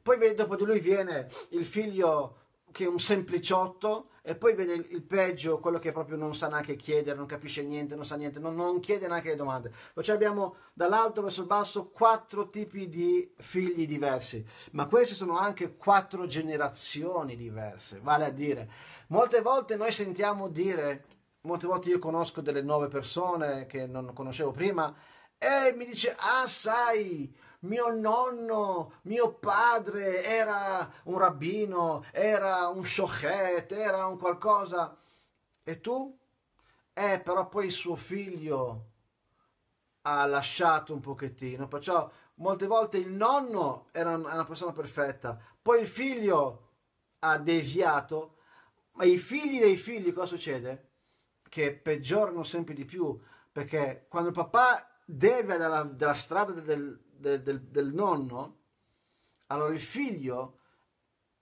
poi dopo di lui viene il figlio che è un sempliciotto, e poi viene il peggio, quello che proprio non sa neanche chiedere, non capisce niente, non sa niente, non, non chiede neanche le domande. Cioè abbiamo dall'alto verso il basso quattro tipi di figli diversi, ma queste sono anche quattro generazioni diverse, vale a dire Molte volte noi sentiamo dire, molte volte io conosco delle nuove persone che non conoscevo prima e eh, mi dice, ah sai, mio nonno, mio padre era un rabbino, era un sciochet, era un qualcosa. E tu? Eh, però poi suo figlio ha lasciato un pochettino, perciò molte volte il nonno era una persona perfetta, poi il figlio ha deviato ma i figli dei figli cosa succede? Che peggiorano sempre di più, perché quando il papà deve dalla, dalla strada del, del, del, del nonno, allora il figlio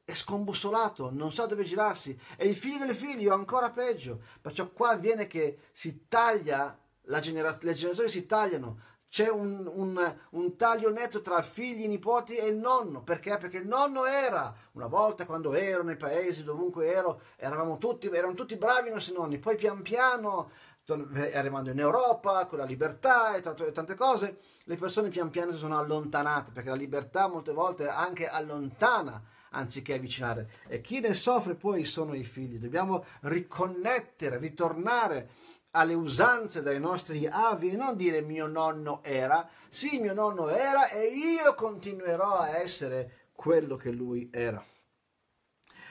è scombussolato, non sa dove girarsi, e il figlio del figlio ancora peggio. Perciò qua avviene che si taglia, la genera- le generazioni si tagliano, c'è un, un, un, taglio netto tra figli, nipoti e il nonno. Perché? Perché il nonno era, una volta quando ero nei paesi, dovunque ero, eravamo tutti, erano tutti bravi i nostri nonni. Poi pian piano, eh, arrivando in Europa, con la libertà e, tante, e tante cose, le persone pian piano si sono allontanate, perché la libertà molte volte anche allontana anziché avvicinare. E chi ne soffre poi sono i figli. Dobbiamo riconnettere, ritornare alle usanze dai nostri avi e non dire mio nonno era, sì mio nonno era e io continuerò a essere quello che lui era.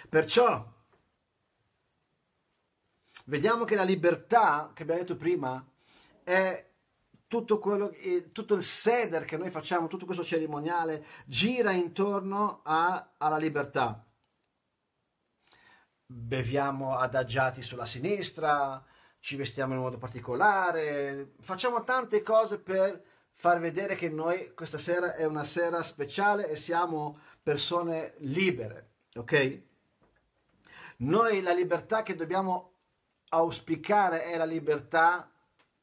Perciò vediamo che la libertà che abbiamo detto prima è tutto, quello, eh, tutto il seder che noi facciamo, tutto questo cerimoniale gira intorno a, alla libertà. Beviamo adagiati sulla sinistra, ci vestiamo in modo particolare, facciamo tante cose per far vedere che noi questa sera è una sera speciale e siamo persone libere, ok? Noi la libertà che dobbiamo auspicare è la libertà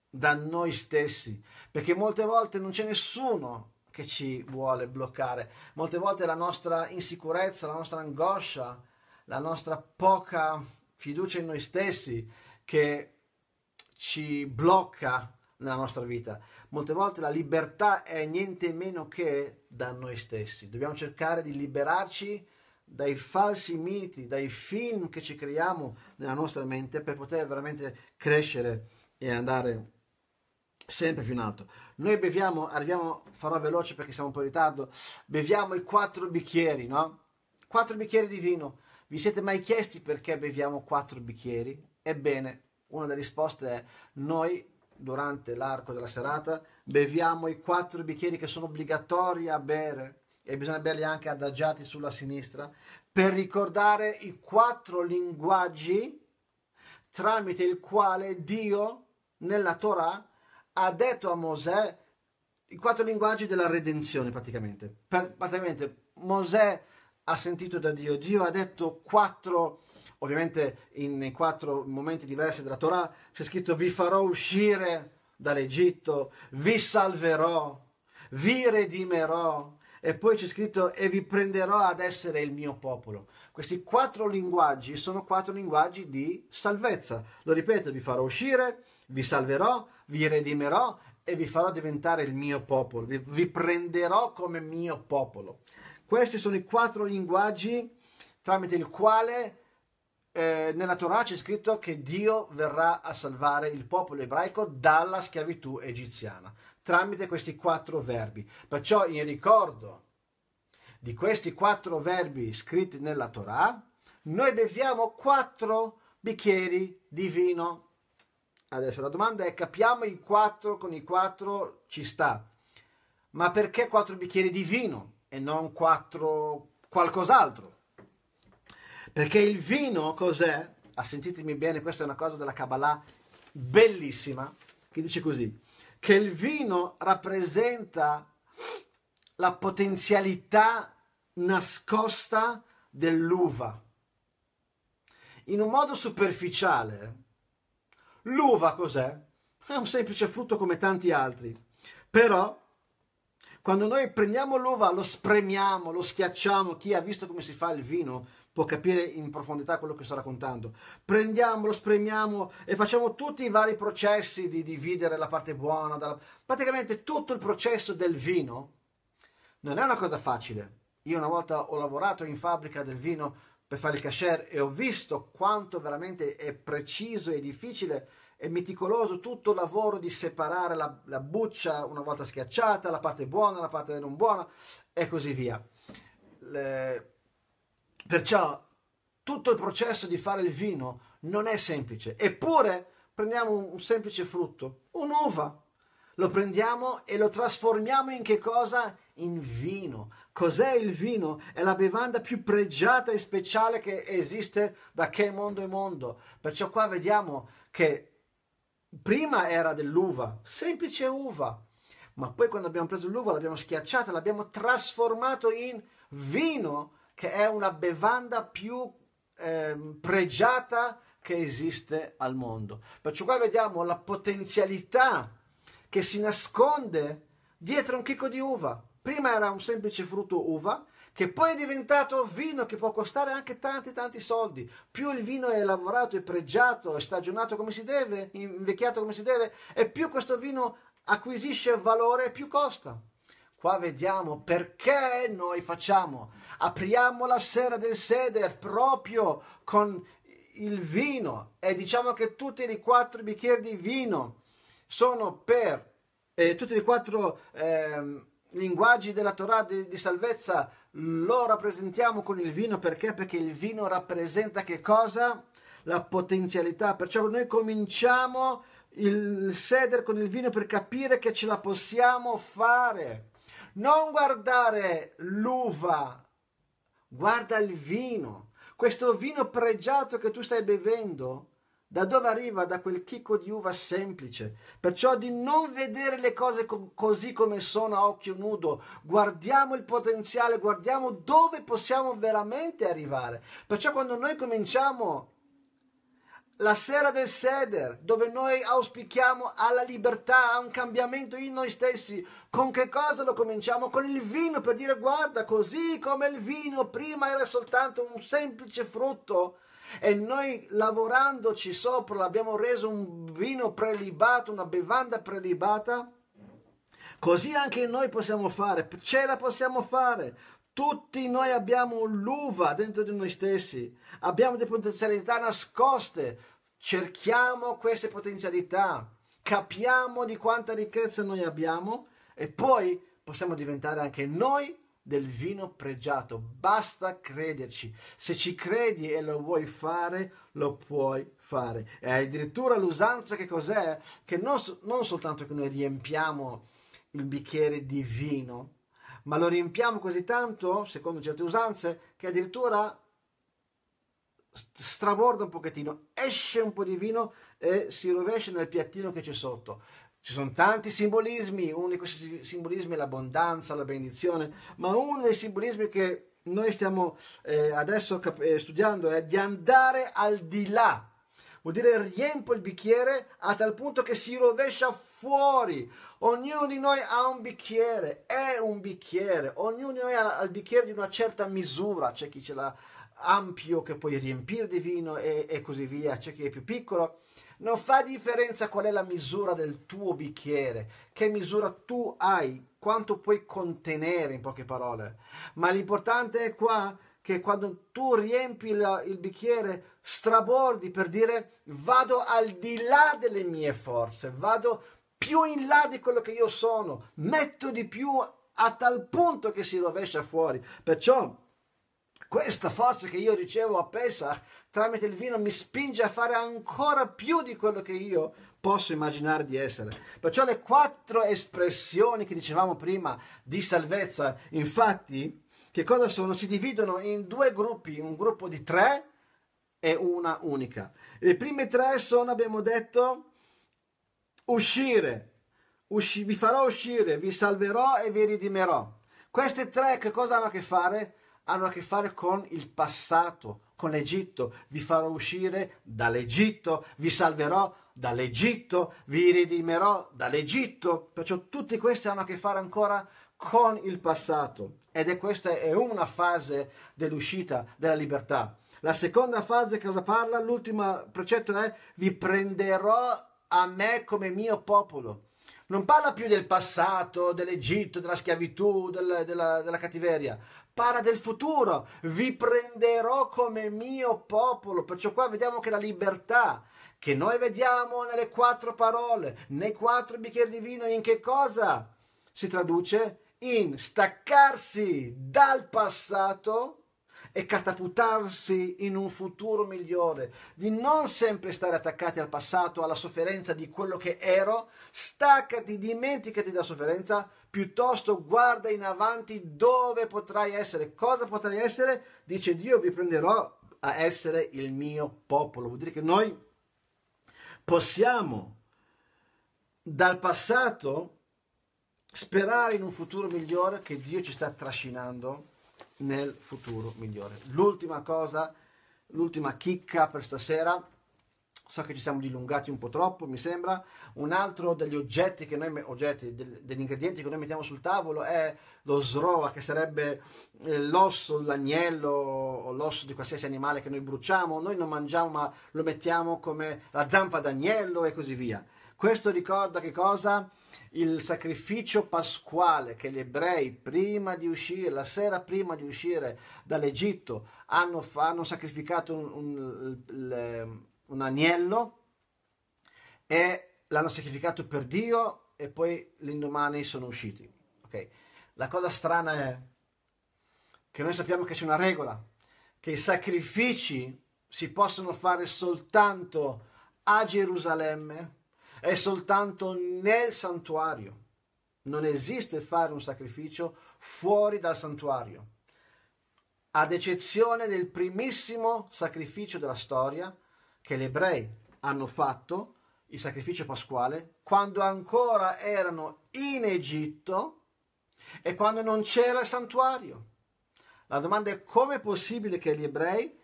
da noi stessi, perché molte volte non c'è nessuno che ci vuole bloccare, molte volte la nostra insicurezza, la nostra angoscia, la nostra poca fiducia in noi stessi che ci blocca nella nostra vita. Molte volte la libertà è niente meno che da noi stessi. Dobbiamo cercare di liberarci dai falsi miti, dai film che ci creiamo nella nostra mente per poter veramente crescere e andare sempre più in alto. Noi beviamo, arriviamo, farò veloce perché siamo un po' in ritardo, beviamo i quattro bicchieri, no? Quattro bicchieri di vino. Vi siete mai chiesti perché beviamo quattro bicchieri? Ebbene, una delle risposte è noi durante l'arco della serata beviamo i quattro bicchieri che sono obbligatori a bere e bisogna berli anche adagiati sulla sinistra per ricordare i quattro linguaggi tramite il quale Dio nella Torah ha detto a Mosè i quattro linguaggi della redenzione praticamente. Per, praticamente Mosè ha sentito da Dio, Dio ha detto quattro ovviamente in quattro momenti diversi della Torah, c'è scritto vi farò uscire dall'Egitto, vi salverò, vi redimerò. E poi c'è scritto e vi prenderò ad essere il mio popolo. Questi quattro linguaggi sono quattro linguaggi di salvezza. Lo ripeto, vi farò uscire, vi salverò, vi redimerò e vi farò diventare il mio popolo, vi, vi, prenderò come mio popolo. Questi sono i quattro linguaggi tramite il quale eh, nella Torah c'è scritto che Dio verrà a salvare il popolo ebraico dalla schiavitù egiziana tramite questi quattro verbi. Perciò in ricordo di questi quattro verbi scritti nella Torah, noi beviamo quattro bicchieri di vino. Adesso la domanda è capiamo i quattro con i quattro ci sta, ma perché quattro bicchieri di vino e non quattro qualcos'altro? Perché il vino cos'è? Assentitemi ah, bene, questa è una cosa della Kabbalah bellissima, che dice così, che il vino rappresenta la potenzialità nascosta dell'uva. In un modo superficiale, l'uva cos'è? È un semplice frutto come tanti altri. Però, quando noi prendiamo l'uva, lo spremiamo, lo schiacciamo, chi ha visto come si fa il vino può capire in profondità quello che sto raccontando. Prendiamolo, spremiamo e facciamo tutti i vari processi di dividere la parte buona dalla... Praticamente tutto il processo del vino non è una cosa facile. Io una volta ho lavorato in fabbrica del vino per fare il cashier e ho visto quanto veramente è preciso e difficile e meticoloso tutto il lavoro di separare la, la buccia una volta schiacciata, la parte buona, la parte non buona e così via. Le Perciò tutto il processo di fare il vino non è semplice, eppure prendiamo un semplice frutto, un'uva, lo prendiamo e lo trasformiamo in che cosa? In vino. Cos'è il vino? È la bevanda più pregiata e speciale che esiste da che mondo è mondo. Perciò qua vediamo che prima era dell'uva, semplice uva, ma poi quando abbiamo preso l'uva l'abbiamo schiacciata, l'abbiamo trasformato in vino che è una bevanda più eh, pregiata che esiste al mondo. Perciò qua vediamo la potenzialità che si nasconde dietro un chicco di uva. Prima era un semplice frutto uva, che poi è diventato vino che può costare anche tanti tanti soldi. Più il vino è lavorato, è pregiato, è stagionato come si deve, invecchiato come si deve, e più questo vino acquisisce valore, e più costa. Qua vediamo perché noi facciamo. Apriamo la sera del seder proprio con il vino e diciamo che tutti i quattro bicchieri di vino sono per eh, tutti i quattro eh, linguaggi della Torah di, di salvezza lo rappresentiamo con il vino perché? Perché il vino rappresenta che cosa? La potenzialità. Perciò noi cominciamo il seder con il vino per capire che ce la possiamo fare. Non guardare l'uva, guarda il vino. Questo vino pregiato che tu stai bevendo, da dove arriva? Da quel chicco di uva semplice. Perciò di non vedere le cose co- così come sono a occhio nudo. Guardiamo il potenziale, guardiamo dove possiamo veramente arrivare. Perciò quando noi cominciamo la sera del Seder, dove noi auspichiamo alla libertà, a un cambiamento in noi stessi. Con che cosa lo cominciamo? Con il vino, per dire guarda, così come il vino prima era soltanto un semplice frutto e noi lavorandoci sopra l'abbiamo reso un vino prelibato, una bevanda prelibata. Così anche noi possiamo fare, ce la possiamo fare. Tutti noi abbiamo l'uva dentro di noi stessi, abbiamo delle potenzialità nascoste, cerchiamo queste potenzialità, capiamo di quanta ricchezza noi abbiamo e poi possiamo diventare anche noi del vino pregiato. Basta crederci. Se ci credi e lo vuoi fare, lo puoi fare. E addirittura l'usanza che cos'è? Che non, non soltanto che noi riempiamo il bicchiere di vino, ma lo riempiamo così tanto, secondo certe usanze, che addirittura straborda un pochettino, esce un po' di vino e si rovescia nel piattino che c'è sotto. Ci sono tanti simbolismi, uno di questi simbolismi è l'abbondanza, la benedizione, ma uno dei simbolismi che noi stiamo eh, adesso cap- eh, studiando è di andare al di là vuol dire riempio il bicchiere a tal punto che si rovescia fuori. Ognuno di noi ha un bicchiere, è un bicchiere, ognuno di noi ha il bicchiere di una certa misura, c'è chi ce l'ha ampio che puoi riempire di vino e, e così via, c'è chi è più piccolo. Non fa differenza qual è la misura del tuo bicchiere, che misura tu hai, quanto puoi contenere in poche parole. Ma l'importante è qua che quando tu riempi la, il bicchiere strabordi per dire vado al di là delle mie forze, vado più in là di quello che io sono, metto di più a tal punto che si rovescia fuori. Perciò questa forza che io ricevo a Pesach tramite il vino mi spinge a fare ancora più di quello che io posso immaginare di essere. Perciò le quattro espressioni che dicevamo prima di salvezza, infatti, che cosa sono? Si dividono in due gruppi, un gruppo di tre e una unica. Le prime tre sono, abbiamo detto, uscire, usci- vi farò uscire, vi salverò e vi ridimerò. Queste tre che cosa hanno a che fare? Hanno a che fare con il passato, con l'Egitto. Vi farò uscire dall'Egitto, vi salverò dall'Egitto, vi ridimerò dall'Egitto. Perciò tutte queste hanno a che fare ancora con il passato ed è questa è una fase dell'uscita della libertà. La seconda fase cosa parla? L'ultimo precetto è vi prenderò a me come mio popolo. Non parla più del passato, dell'Egitto, della schiavitù, del, della, della cattiveria. Parla del futuro. Vi prenderò come mio popolo. Perciò qua vediamo che la libertà che noi vediamo nelle quattro parole, nei quattro bicchieri di vino, in che cosa si traduce? in staccarsi dal passato e catapultarsi in un futuro migliore, di non sempre stare attaccati al passato, alla sofferenza di quello che ero, staccati, dimenticati della sofferenza, piuttosto guarda in avanti dove potrai essere, cosa potrai essere, dice Dio vi prenderò a essere il mio popolo, vuol dire che noi possiamo dal passato sperare in un futuro migliore che Dio ci sta trascinando nel futuro migliore. L'ultima cosa, l'ultima chicca per stasera, so che ci siamo dilungati un po' troppo, mi sembra, un altro degli oggetti, noi, oggetti degli ingredienti che noi mettiamo sul tavolo è lo srova, che sarebbe eh, l'osso, l'agnello o l'osso di qualsiasi animale che noi bruciamo, noi non mangiamo ma lo mettiamo come la zampa d'agnello e così via. Questo ricorda che cosa? il sacrificio pasquale che gli ebrei prima di uscire, la sera prima di uscire dall'Egitto, hanno, hanno sacrificato un, un, un agnello e l'hanno sacrificato per Dio e poi l'indomani sono usciti. Okay. La cosa strana è che noi sappiamo che c'è una regola, che i sacrifici si possono fare soltanto a Gerusalemme è soltanto nel santuario. Non esiste fare un sacrificio fuori dal santuario. Ad eccezione del primissimo sacrificio della storia che gli ebrei hanno fatto, il sacrificio pasquale, quando ancora erano in Egitto e quando non c'era il santuario. La domanda è come è possibile che gli ebrei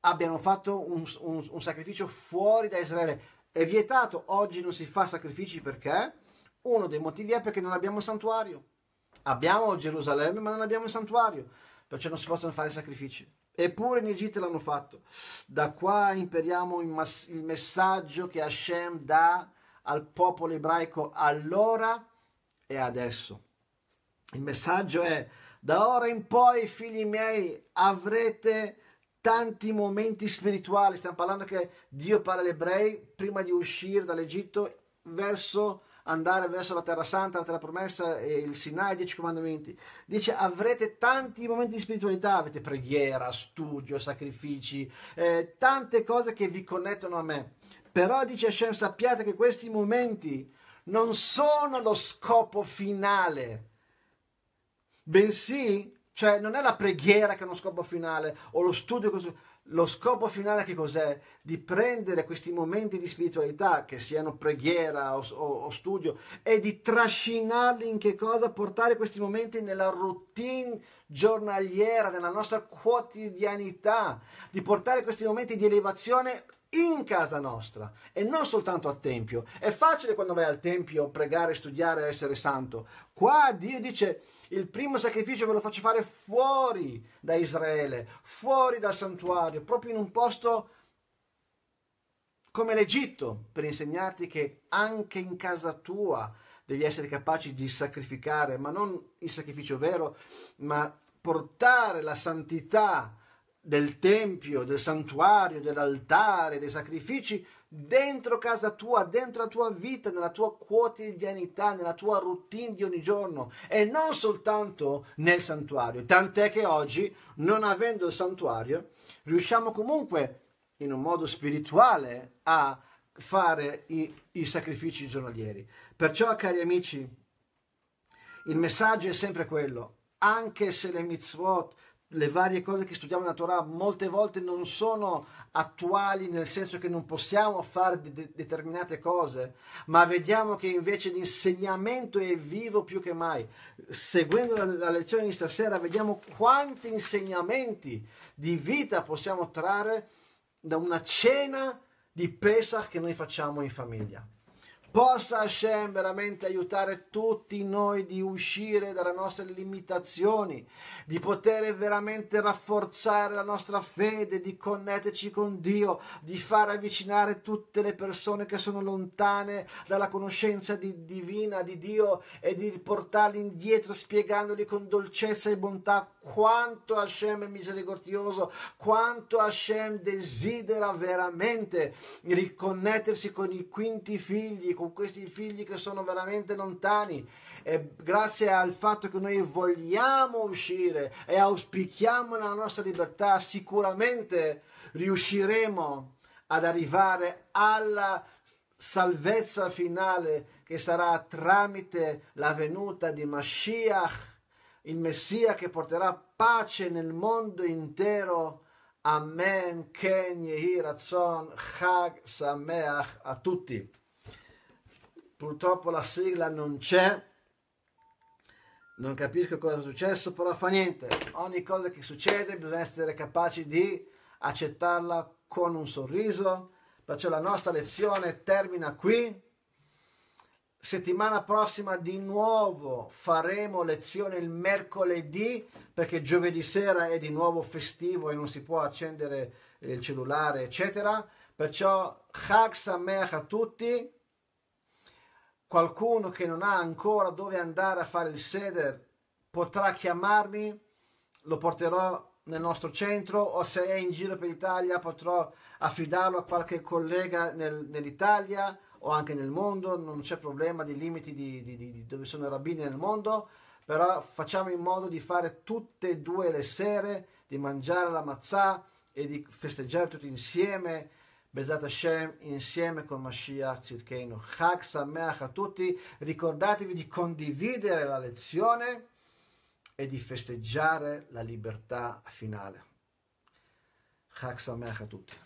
abbiano fatto un, un, un sacrificio fuori da Israele? È vietato, oggi non si fa sacrifici perché? Uno dei motivi è perché non abbiamo il santuario. Abbiamo Gerusalemme, ma non abbiamo il santuario, perciò non si possono fare sacrifici. Eppure in Egitto l'hanno fatto. Da qua imperiamo il, mass- il messaggio che Hashem dà al popolo ebraico allora e adesso. Il messaggio è, da ora in poi, figli miei, avrete tanti momenti spirituali, stiamo parlando che Dio parla agli ebrei prima di uscire dall'Egitto verso andare verso la terra santa, la terra promessa e il Sinai, i dieci comandamenti. Dice avrete tanti momenti di spiritualità, avete preghiera, studio, sacrifici, eh, tante cose che vi connettono a me. Però dice Hashem sappiate che questi momenti non sono lo scopo finale, bensì cioè, non è la preghiera che è uno scopo finale o lo studio così. Lo scopo finale che cos'è? Di prendere questi momenti di spiritualità, che siano preghiera o, o, o studio, e di trascinarli in che cosa? Portare questi momenti nella routine giornaliera, nella nostra quotidianità, di portare questi momenti di elevazione in casa nostra e non soltanto al tempio. È facile quando vai al tempio pregare, studiare, essere santo. Qua Dio dice il primo sacrificio ve lo faccio fare fuori da Israele, fuori dal santuario, proprio in un posto come l'Egitto, per insegnarti che anche in casa tua devi essere capaci di sacrificare, ma non il sacrificio vero, ma portare la santità del tempio, del santuario, dell'altare, dei sacrifici dentro casa tua, dentro la tua vita, nella tua quotidianità, nella tua routine di ogni giorno e non soltanto nel santuario. Tant'è che oggi, non avendo il santuario, riusciamo comunque in un modo spirituale a fare i, i sacrifici giornalieri. Perciò, cari amici, il messaggio è sempre quello, anche se le mitzvot le varie cose che studiamo nella Torah molte volte non sono attuali nel senso che non possiamo fare de- determinate cose, ma vediamo che invece l'insegnamento è vivo più che mai. Seguendo la, la lezione di stasera vediamo quanti insegnamenti di vita possiamo trarre da una cena di Pesach che noi facciamo in famiglia. Possa Hashem veramente aiutare tutti noi di uscire dalle nostre limitazioni, di poter veramente rafforzare la nostra fede, di connetterci con Dio, di far avvicinare tutte le persone che sono lontane dalla conoscenza di, divina di Dio e di portarli indietro spiegandoli con dolcezza e bontà quanto Hashem è misericordioso, quanto Hashem desidera veramente riconnettersi con i quinti figli, con questi figli che sono veramente lontani e grazie al fatto che noi vogliamo uscire e auspichiamo la nostra libertà, sicuramente riusciremo ad arrivare alla salvezza finale che sarà tramite la venuta di Mashiach, il Messia che porterà pace nel mondo intero. Amen, Ken Yehi Ratzon, Chag Sameach a tutti. Purtroppo la sigla non c'è. Non capisco cosa è successo, però fa niente. Ogni cosa che succede bisogna essere capaci di accettarla con un sorriso. Perciò la nostra lezione termina qui. Settimana prossima di nuovo faremo lezione il mercoledì perché giovedì sera è di nuovo festivo e non si può accendere il cellulare, eccetera. Perciò Chag Sameach a tutti qualcuno che non ha ancora dove andare a fare il seder potrà chiamarmi, lo porterò nel nostro centro o se è in giro per l'Italia potrò affidarlo a qualche collega nel, nell'Italia o anche nel mondo, non c'è problema di limiti di, di, di, dove sono i rabbini nel mondo, però facciamo in modo di fare tutte e due le sere, di mangiare la mazzà e di festeggiare tutti insieme Besat Hashem insieme con Mashiach Zitkeinu. Chag Sameach a tutti, ricordatevi di condividere la lezione e di festeggiare la libertà finale. Chag Sameach a tutti.